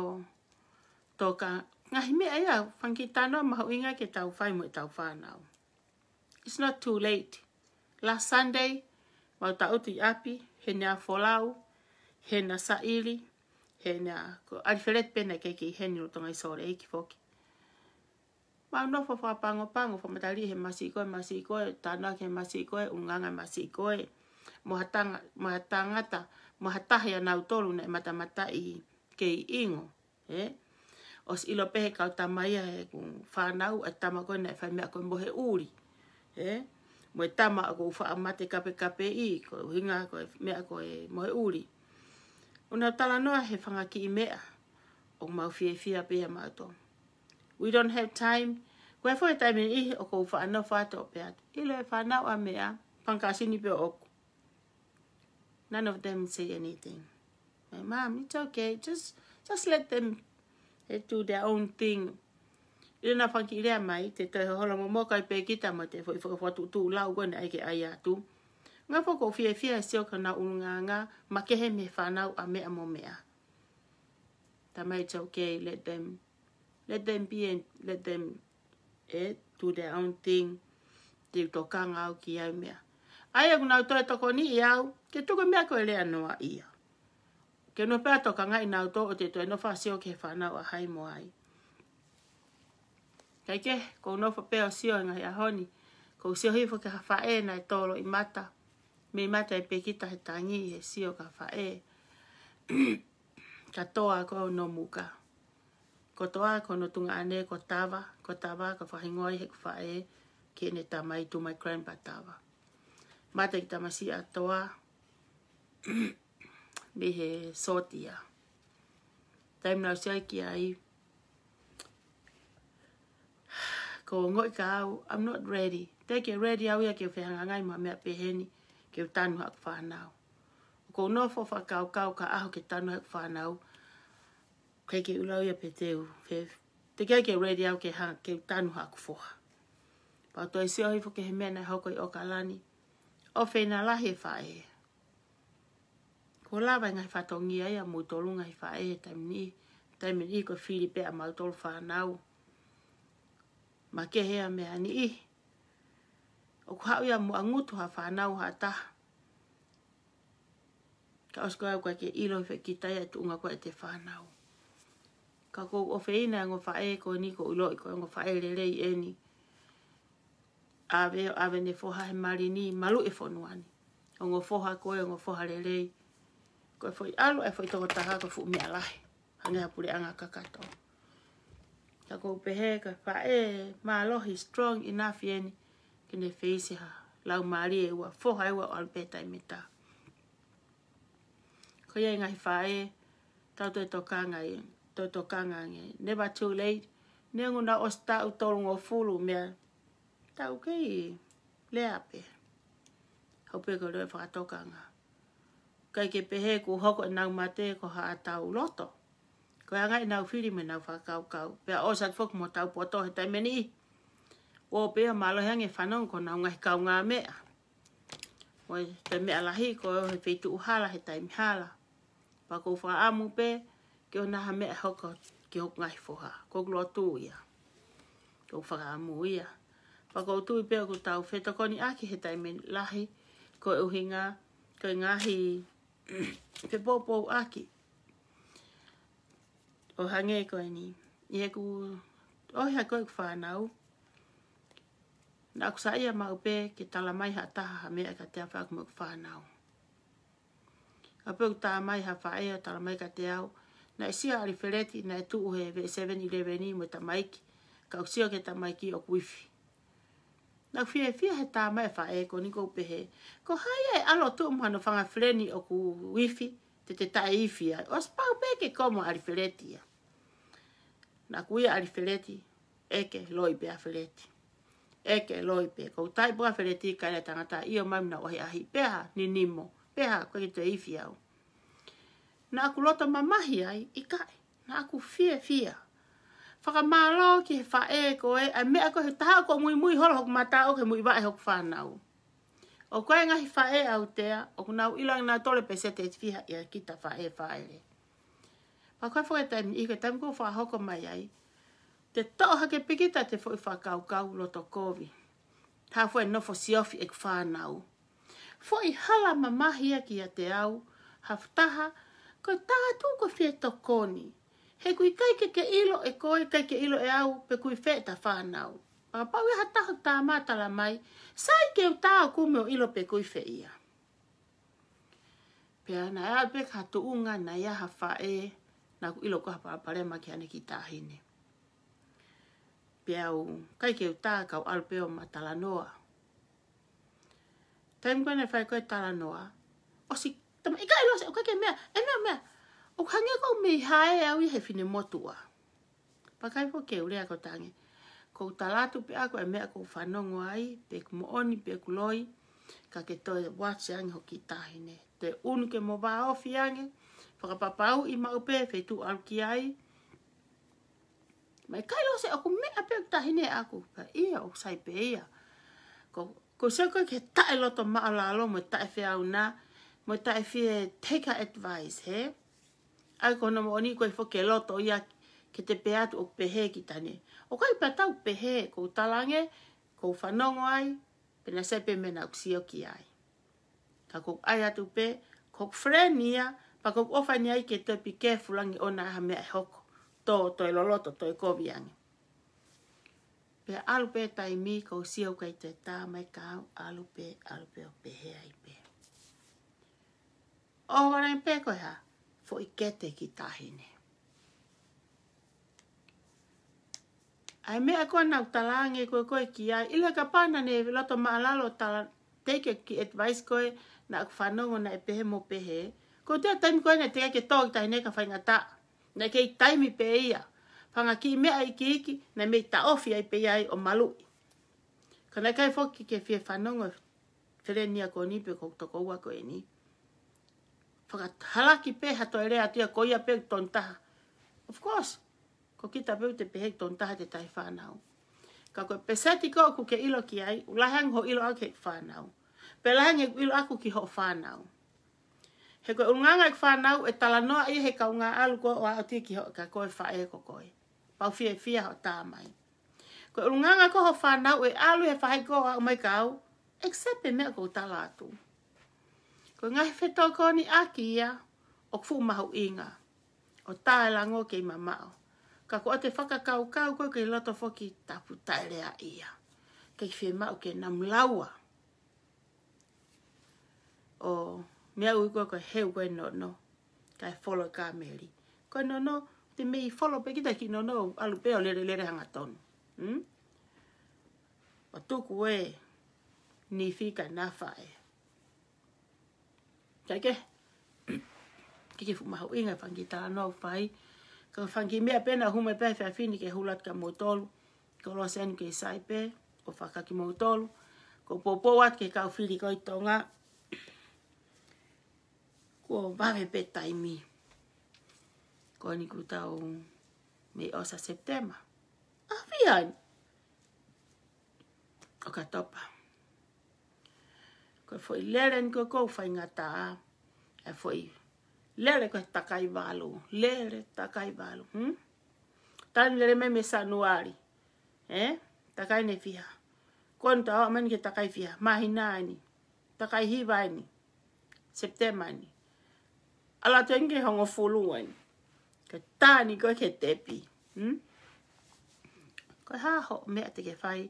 tōka. Ngā hi mea ia, whanki tāna maho inga ke tau whai mo i e tau whānau. It's not too late. Last Sunday, mau tau tui api, he nea folau, hena saili, hena ko alifelet pena ke ki heni o tonga iso re eki foki. Ma no fo fa pango pango fo matari he masiko e masiko e tana ke masiko e unganga masiko e mohatanga mohatanga ta mohatahi ana utolu ne mata mata i ke ingo e eh? os ilo pehe ka tamai e ku fa nau e tama ko ne fa me ko mo he uri e eh? mo tama ko fa mate kape kape i ko hinga ko me ko mo he uri Una tala noa he whanga ki i mea o mau fie fia pia mato. We don't have time. Kwa fwoi taimi i o kou whanau whata o pia. Ilo e whanau a mea, whanka sini pia oku. None of them say anything. My mom, it's okay. Just just let them do their own thing. I don't know if I can mai, te toi holo mo mokai pe kita mo te fwoi fwoi fwoi tu tu lau gwen aike aia tu. Mm -hmm. Ngā poko whia whia e seo ka nā ununga ngā, ma kehe me whanau a mea mo mea. Ta mai tau kei, let them, let them be and let them eh, do their own thing. Te toka ngā au ki au mea. Ai aku nau toi toko ni i au, ke tuku mea koe lea noa ia. Ke no pēr toka ngā nau to o te toi no wha seo ke whanau a hai mo ai. Kei ke, kou nofa pēr o seo ngai a honi, kou seo hifo ke hawha e nai tolo i mata. Kei Me mata e peki tahe tangi e si o ka whae. ka toa ko no muka. Ko toa ko no tunga ane ko tawa, ko tawa ka whahingoi he ka whae ke ne tamai tu mai krenpa tawa. Mata i tamasi a toa me he sotia. Taim nao siai ki ai. Ko ngoi ka au, I'm not ready. Teke ready au ia ke whehanga ngai mea peheni ke tanu hak whanau. Ko no fo kau kau ka aho ke tanu hak whanau, ke ke ulau ia pe te u, te kia ke ready au ke, ha, ke tanu hak whoha. Pa toi si ohi fo ke he mena hoko i o ka lani, o fe na lahi e wha Ko lawa inga he whatongi ai a mutolunga he wha e he taimi ni, taimi ni ko whiri pe a mautolu whanau. Ma ke hea mea ni ihi o ku ia mua ngutu ha whanau ha taha. Ka osko au kwa ke ilo i whaki tai atu unga kwa e te whanau. Ka kou o whaina ngō whae ko ni ko ulo i ko ngō whae le rei e ni. Awe, awe ne foha he mari ni malu e whonuani. O ngō foha ko e ngō foha le rei. Ko e whoi alo e whoi toko taha ko fu mea lahe. Hanga hapure anga kakato. Ka kou pehe ka whae, ma lohi strong enough e ni ne feise ha lau mari e ua foha e ua alpeta i meta. Ko ia ngai whae, tau tue tō kanga i, tō tō kanga i, never too late, ne ngu na os tau tōrungo fulu mea, tau kei lea pe. Hau pe ko roe whakatokanga. Kai ke pehe ku hoko i e nau mate ko haa tau loto. Ko ia ngai nau whiri me nau whakau kau, pia osat fok mo tau poto he taimeni i o pe a malo e fanon ko na unga ka unga me o te me ala hi ko he pe tu hala he tai hala pa ko fa amu pe ke ona ha me hoko ke hok ngai fo ha ko glo tu ia ko fa amu ya pa ko tu pe ko tau fe to ko ni a aki he tai me la lahi ko e u hinga ko e ngahi pe popo aki o hange ko ni ye ku o ha ko fa e nau Nā kusa ia mau pē ki tala mai ha taha ha mea ka te awhaku mok whānau. A pēku tā mai ha wha ea tala mai ka te au, nā i e sia ari whereti nā e i tūuhe ve 7-11 i mo ta maiki, ka usio ke ta maiki o kuifi. Nā kufia e fia he tā mai wha e ko niko upehe, ko hai e alo tu umhano whanga whereni o ku wifi, te te tae iwhi ai, o spau pē ke komo ari whereti ia. Nā kuia ari whereti, eke loi pē a whereti eke ke loi pe kou tai pua where ka e tangata i o maimina o ahi peha ni nimo, peha koe te ifi au. Na aku lota mamahi ai i kai, na aku fie fia. Whaka mālo ki he whae koe, a mea koe ko taha koe mui mui holo hoku mata o ke mui vae hoku whanau. O koe ngahi whae au tea, o kuna au ilang na tole pe sete e fiha ia kita whae whaere. Pa kwa whae taimi, i koe taimi koe hoko mai ai, te tau hake pikita te fwoi whakau kau loto kovi. Ha fwoi no si ofi e kwhānau. Fwoi hala mamahia ki a te au, haftaha, koe taha tū ko fie to koni. He kui kaike ke ilo e koe, ke ilo e au, pe kui feta whānau. Paka pau e hataha tā mātala mai, sai ke u tā kumeo ilo pe kui feia. Pea e na e alpe ka tuunga na iaha whae, na ku ilo kua hapa aparema ki ane ki tāhine peau kai keu tā kau alu peo ma tala noa. Taim kwenye fai koe tala noa, o si, tama ika e loa se, o kai ke mea, e mea mea, o kange kou me hae au i he fine motua. Pakai po keu lea kou tange, kou talatu pe ako e mea kou whanongo ai, pe ku mooni, pe ku loi, ka ke toi watse ange ho ki tahine. Te unu ke mo vaa ofi ange, whakapapau i maupe, fe tu alki ai, mai kai lo se aku me ape ta hine aku pa ia o sai pe ia ko ko se ko ke ta e loto ma ala lo mo ta e fe au na mo ta e fe take advice he ai ko no mo ni ko fo ke to ia ke te pe atu o pe he ki tane o kai pa o pe he ko talange ko fa nongo ai pe na se pe me na ksi ki ai ka ko ai atu pe ko frenia pa ko ofa ni ai ke te pi ke fulangi ona ha me a e hoko tō toi e loloto toi e koviangi. Pe alupe tai mi kau siau kai te tā mai kau alupe alupe o pehe ai pe. O warai pe koe ha, fo i kete ki tahine. Ai mea koe nau talange koe koe ki ai, ilo ka pana ne loto maalalo tala teke ki advice koe na kufanongo na e pehe mo pehe. Ko tea taimi koe ne teke ki tō ki tahine ka whaingataa na kei taimi pe ia, whanga ki mea i ki iki, na mei ta ofi ai pe ai o malu. Ka na kai foki ke fie whanongo, whereni a ko ni pe kou toko ua ko e ni. Whaka halaki pe hato ere atia ko ia pe ton taha. Of course, ko ki ta peu te pe hek ton taha te tai whanau. Ka ko pesati ko ku ke ilo ki ai, ulahang ho ilo ake whanau. Pe lahang e ilo aku ki ho whanau he koe unganga i whanau e talanoa i he kaunga alu koe o ao tiki ho ka koe wha e koe. Pau fia fia ho tā mai. Koe unganga koe ho whanau e alu he whahai koe o mai kau, except e mea koe tala atu. Koe ngahi whetau koe ni aki ia o kfu mahu inga, o tā e lango kei mamao. Ka koe te whakakau kau koe kei loto foki tapu tairea ia. Kei whi mau ke namlaua. O... Oh me au i ko he ko no no kai follow ka meli ko no no te me follow pe kita ki no no alu pe o lere lere hanga ton hm o tuku e ni fika na fae kai ke ki ki fuma hau inga fangi tala no fai ka fangi mea pena hume pe fea fini ke hulat ka motolu ko lo sen ke saipe o faka ki motolu ko popo wat ke kau fili koi tonga Ko vange pe taimi. Ko ni kuta o me osa septema. Avian. Ah, o ka topa. Ko foi leren ko ko fai ngata. E foi lere ko takai valo. Lere takai valo. Hmm? Tan lere me me sanuari. Eh? Takai ne fiha. Konta o amen ke takai fiha. Mahinani. Takai hiva ani. ala te inge hongo fulu wain. Ka tani koe ke tepi. Hmm? Koe hāho mea te ke fai.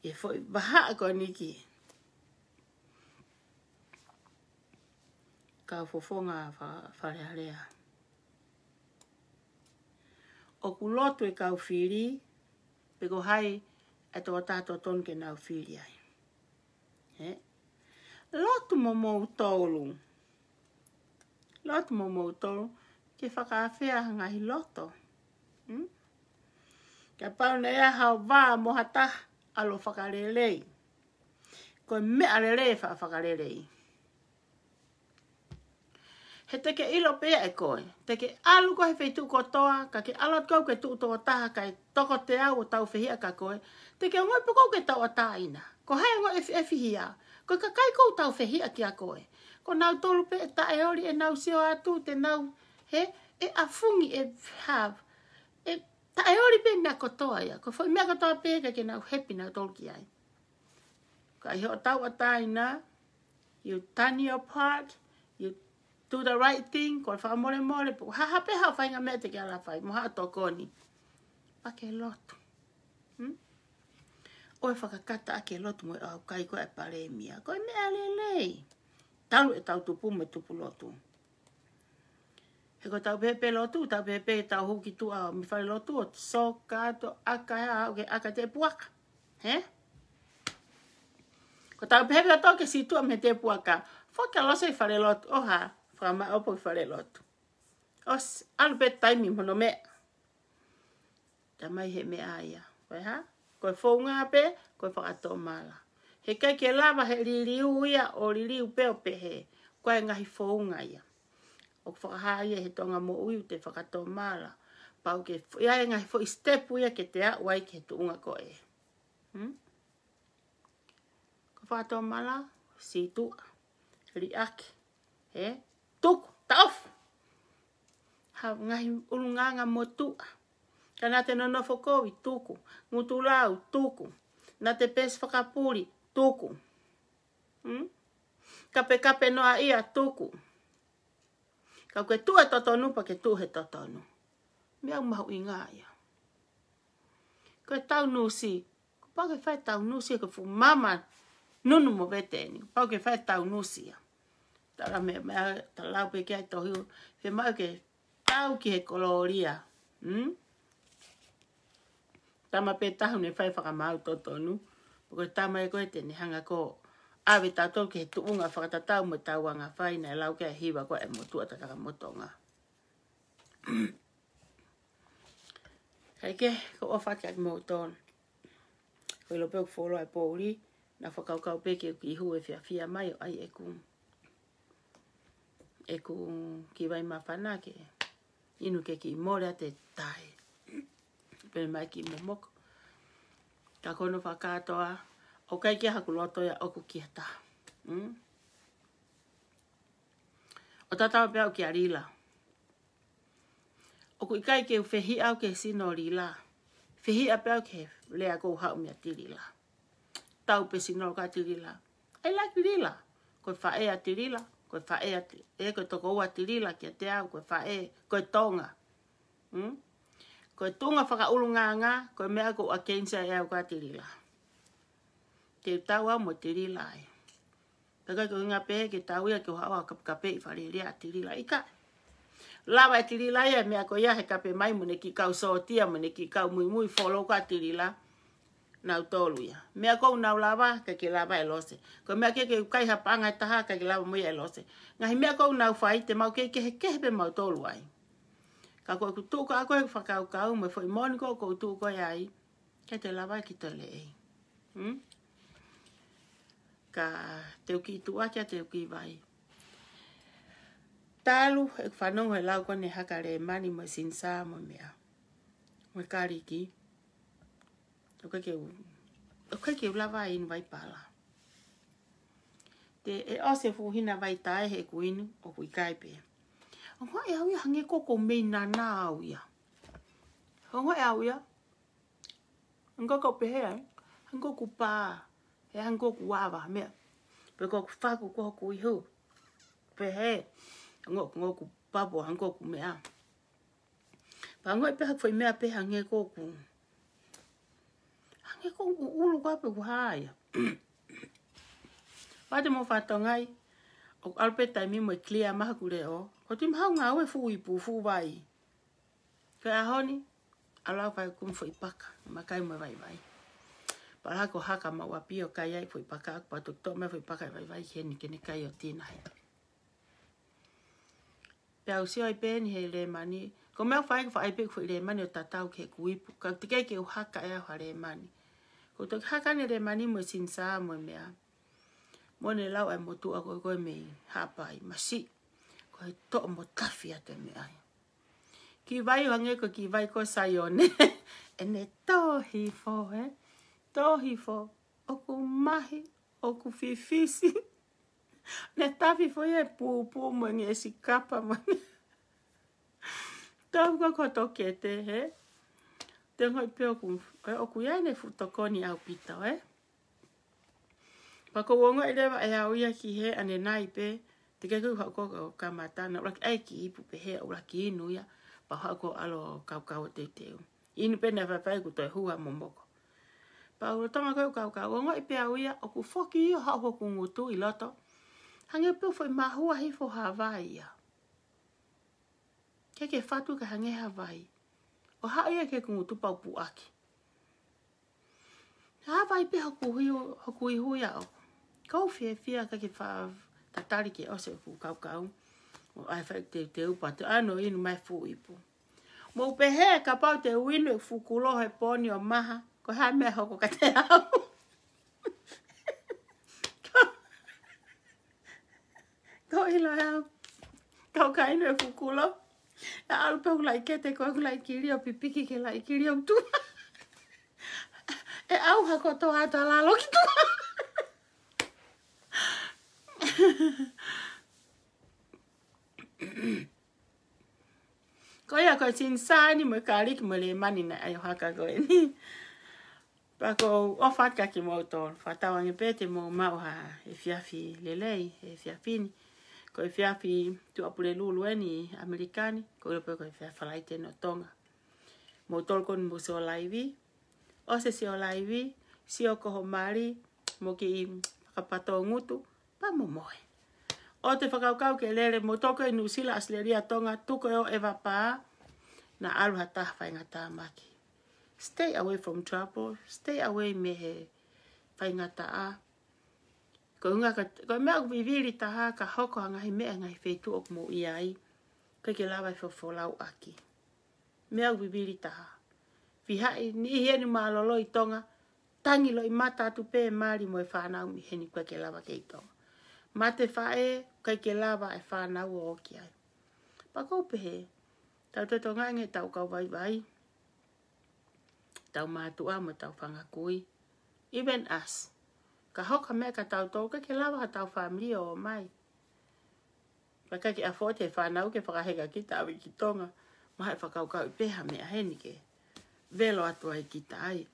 e fwoi waha a koe niki. Ka fofonga nga whare alea. O ku lotu e ka whiri, pe ko hai e tō tātou tonke nau whiri ai. He? Lotu momo mou Lotu mo mou lotu mo ke whakaawhea hanga hi loto. Hmm? Kia pau nei a hau wā mohata alo whakarelei. Ko me arele e whakarelei. He teke ilo pea e koe. Teke alu ko he whetu ko ka ke alat kou ke tuu toa taha, ka e toko te au o tau whihia ka koe. Teke ngoi pukou ke tau o taa ina. Ko hea ngoi e, e Ko ka kai kou tau whihia ki a koe o nau tolu pe e ta e ori e nau seo atu te nau he e a fungi e hav e ta e ori pe mea kotoa ia ko foi mea kotoa pe ka ke nau hepi nau tolu ki ai ka i ho tau atai na you turn your part you do the right thing ko fa more mole po ha ha pe ha fa nga mete ke ala fa mo ha to koni pa ke lotu hm o e whakakata ake lotu mo e au kai koe pare mia koe mea lelei talu e tau tupu me tupu lotu. He ko tau pepe lotu, tau pepe e tau huki tu a mifari lotu, o so kato aka hea, okay, aka te puaka. He? Ko tau pepe o toke si tu a me te puaka, foke alose i fare lotu, oha, fra ma opo i fare lotu. Os, alu pe taimi mono me. Tamai he me aia, koe ha? Koe fo unga ape, koe whakato mala he kai ke lava he liriu ia o liriu peo pehe, koe ngahi whounga ia. O whakaha ia he tonga mo ui te whakato mala, pau ke ia e ngahi whoi step ia ke te a wai ke tu unga koe. Hmm? Ko whakato mala, si tu, li ake, he, tuk, tauf! Ha ngahi ulunganga mo tu, ka nga te nonofo kovi, tuku, ngutulau, tuku, na te pes whakapuri, tuku. Hmm? Kape kape noa ia tuku. Kau ke tua tatanu pa ke tuhe tatanu. Mea mahu inga ia. Ko e tau nusi. Ko pa ke fai tau nusi ke fu mama nunu mo veteni. Ko pa ke fai tau nusi ia. Tara me mea ta lau pe kia tohiu. He mau ke tau ki he koloria. Hmm? Tama pe tahu ne fai whakamau tatanu. Ko te tamai koe te ni hanga ko. Awe tātou ke he tuunga whakatatau mo tāuanga whai nei lau ke e a hiwa e mo tuatataka motonga. Kaike, ko o whake ak mo tōn. Ko lo pēk whoro ai pōuri, na whakaukau pēke ki ihu e whia whia mai o ai e kūn. E kūn ki wai mā whanake, inu ke ki mōrea te tai. pe mai ki mō moko ka kono whakatoa, o kai ki haku loto ia oku ki hata. Mm? O tatawa pia o ki a rila. O ku ikai ke uwhihi au ke sino rila. Whihi a pia o ke lea kou hau mea ti rila. Tau pe sino ka ti rila. I like rila. Koe whae a ti rila. Koe whae a ti rila. E, koe toko ua ti rila ki a te au. Koe whae. Koe tonga. Mm? ko e tonga whakaulunganga, ko e mea ko a kensa e au kā te rila. Te tawa mo te rila e. Taka ko inga pehe ke tawia ke hawa kapkape i wharerea te rila i ka. Lawa e te rila e mea ko ia he kape mai mune ki kau sootia, mune ki kau mui mui follow kā te rila. Nau tolu ia. Mea kou nau lawa, ka ke lawa e lose. Ko mea ke ke kai hapanga e taha, ka ke lawa mui e lose. Ngahi mea kou nau fai, te mau ke ke he kehebe mau tolu ai. Ka koe ku tūka a koe ku whakau kau, mai fwoi mōni koe koe tū koe ai. Kei te lawa ki tō le ei. Hmm? Ka te uki tū atia, te uki vai. Tālu e ku whanongo e lau kone haka re mani mo sin sā mo mea. Mo kāri ki. O kai ke lawa inu vai pāla. Te e ose fuhina vai tāe he kuinu o kui kai có ai ai cô mình là nào vậy? Hoa e au ia hange koko meina nā au ia. Hoa e au ia. Nga kau pehea, hango ku pā, e hango ku wawa mea. Pe kau ku whaku kua ku ihu. Pehea, hango ku ngō ku papo, hango ku mea. Pa ngoi peha kui mea pe hange koko. Hange koko ulu kua pe ku haia. Wate mo whātau ngai, o alpe taimi mo mới clear mà maha kure o. O te mhau ngā ue fuu i pū fuu vai. Kei a honi, a lau pai kum fuu i paka, ma kai mai vai vai. Pa lako haka ma ua pio kai ai fuu i paka, pa tuk tō me fuu i paka i vai vai, kene kene kai o tīnai. Pea usi oi pēni hei le mani, ko mea whai ka whai pēku fuu i le mani o tatau ke kuipu, ka te kei ke u haka ea hua le mani. Ko tuk haka ni le mani mo sin saa mo mea, mo ne lau ai motu a koi koi mei hapai, masi. Masi. Oi to mo tafi ate me ai. Ki vai wange ko ki vai ko sa yo ne. e ne tohi fo he. Tohi fo. Oku mahi. Oku fifisi. ne tafi fo ye pu pu mo nge si kapa mo ne. ko ko to kete he. Te ngoi pe oku. E, oku ya ne futokoni au pita he. Pako wongo ilewa e, e au ya ki he ane nai pe. wongo ilewa e au ya he te kai kau hau kau ka matana ora ai ki ipu pe he ora inu ya pa hau kau alo kau kau te teu inu pe na fai ku toi hua mo moko pa ora tama kau kau kau ngo i pe au ya o ku foki i hau hoku ngutu i loto hange pe fo ma hua hi fo hawai ya ke ke fatu ka hange hawai o ha ia ke ku ngutu pau pu aki Hawai pe hoku hui hui au. Kau fia fia ka ke whaav. Fa ta tari ke ose fu kau kau. O ai fai te te upa te ano inu mai fu ipu. Mo upe he ka pau te winu fu kulo he poni o maha. Ko hai mea hoko ka te au. Ko ilo he au. Kau ka inu e fu kulo. E alu pe u kete ko e u kiri o pipiki ke lai kiri o tu. E au hako to hata lalo ki tu. Ha ha ha. ko ia ko tin sa ni mo ka ri ki mo le mani na ai ha ka go ni pa ko o fa ka ki mo to fa ta wa ni pe te mo ma o ha e fia fi le le e fia fi ni ko e fia fi tu apu le lulu ni amerikani ko e pe ko e fia fa lai te no tonga mo to ko ni mo so lai vi o se si o lai vi si o ko ho mari mo ki ka pa to ngutu pamo moe. O te whakaukau ke lere mo toko e nusila asleria tonga tuko e o ewa pā na aruha tawhai ngā tāmaki. Stay away from trouble, stay away me he whai ngā tā. Ko unga ka, ko mea ku viviri taha ka hoko a ngahi mea ngahi whetu ok mo iai, kai ke lawai wha wholau aki. Mea ku viviri taha. Vi hae ni hienu maa lolo i tonga, tangi lo i mata atu pē mari mo e whanau mi heni kwa ke lawa ke tonga. Ma te whae, kai ke lawa e whanau o oki ai. Pakau pehe, tau te tonga nge tau kau vai vai. Tau mātua mo tau whanga kui. Even us. Ka hoka mea ka tau tau, kai ke lawa ha tau whamia o mai. Waka ki a fōte whanau ke whakahega ki tau i ki tonga. Ma hai whakau kau i peha mea heni ke. Velo atua i ki tai.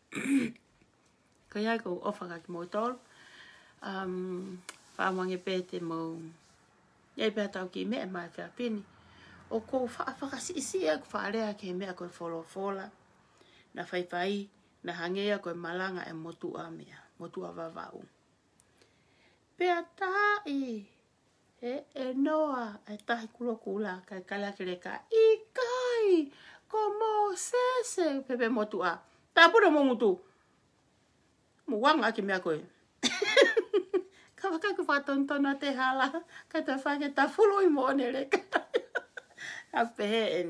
kai ai kou ofaka ki mō tolu. Um, whaamange pē te mau. Iai pē tau ki mea mai whea pini. O kō whaafakasi isi e ku whaarea ke mea koe wholo whola. Na whaifai, na hangea koe malanga e motu a mea, motu a wawau. Pea tāi, e, e noa, e tahi kulo kula, kai kala kere ka, i kai, ko mō sese, pepe motu a, tā pura mō mutu. Mō wanga ki mea koe, ka waka ku whaton tona te hala, kai te whake ta fulu i mōne re kata. A pehe en,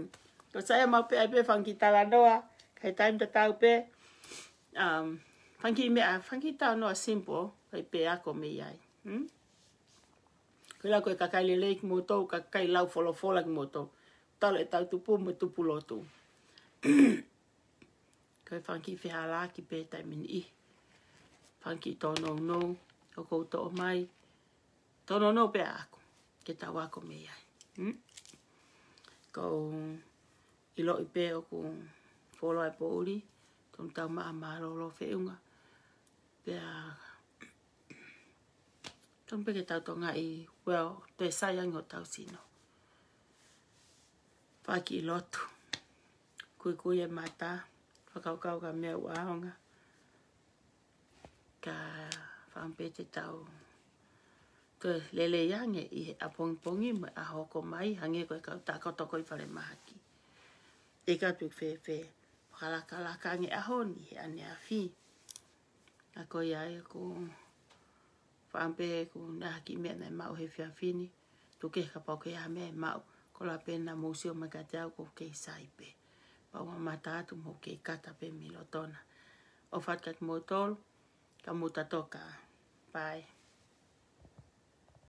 ko sai a maupe ai pe whanki tala noa, kai taim te tau pe, um, whanki me a ah, whanki tala noa simple, kai pe ako me ai. Hmm? Koe la koe kakai le leik mō tō, kakai lau folo folo ki mō tō, tala e tau tupu mō tupu lotu. koe whanki whiha ki pe taimini i. Whanki tō nou nou ko koutou o mai, tono no pe aku, ke tau aku me iai. Mm? Ko ilo i pe o ku polo ai pouri, tono tau maa maa lolo feunga, pe a... Tono pe ke tau tonga i, well, te sai angi o tau sino. Paki i lotu, kui kui e mai tā, whakaukau ka mea uaonga. Ka... Ka whaampe te tau. Ko lele iange i he apongpongi mai a hoko mai hange koe kau tako toko i whare mahaki. E ka tuk whewe, whakalaka laka ange a honi he ane a whi. A koe ai ko whaampe ko na haki mea nei mau he whia whini. Tu ke ka pauke a mea mau ko la pena mousio me ka te ko kei saipe. Pau ma tātu mo kei kata pe milotona. O whakat mo tolu ka mutatoka. Ka mutatoka. Bye.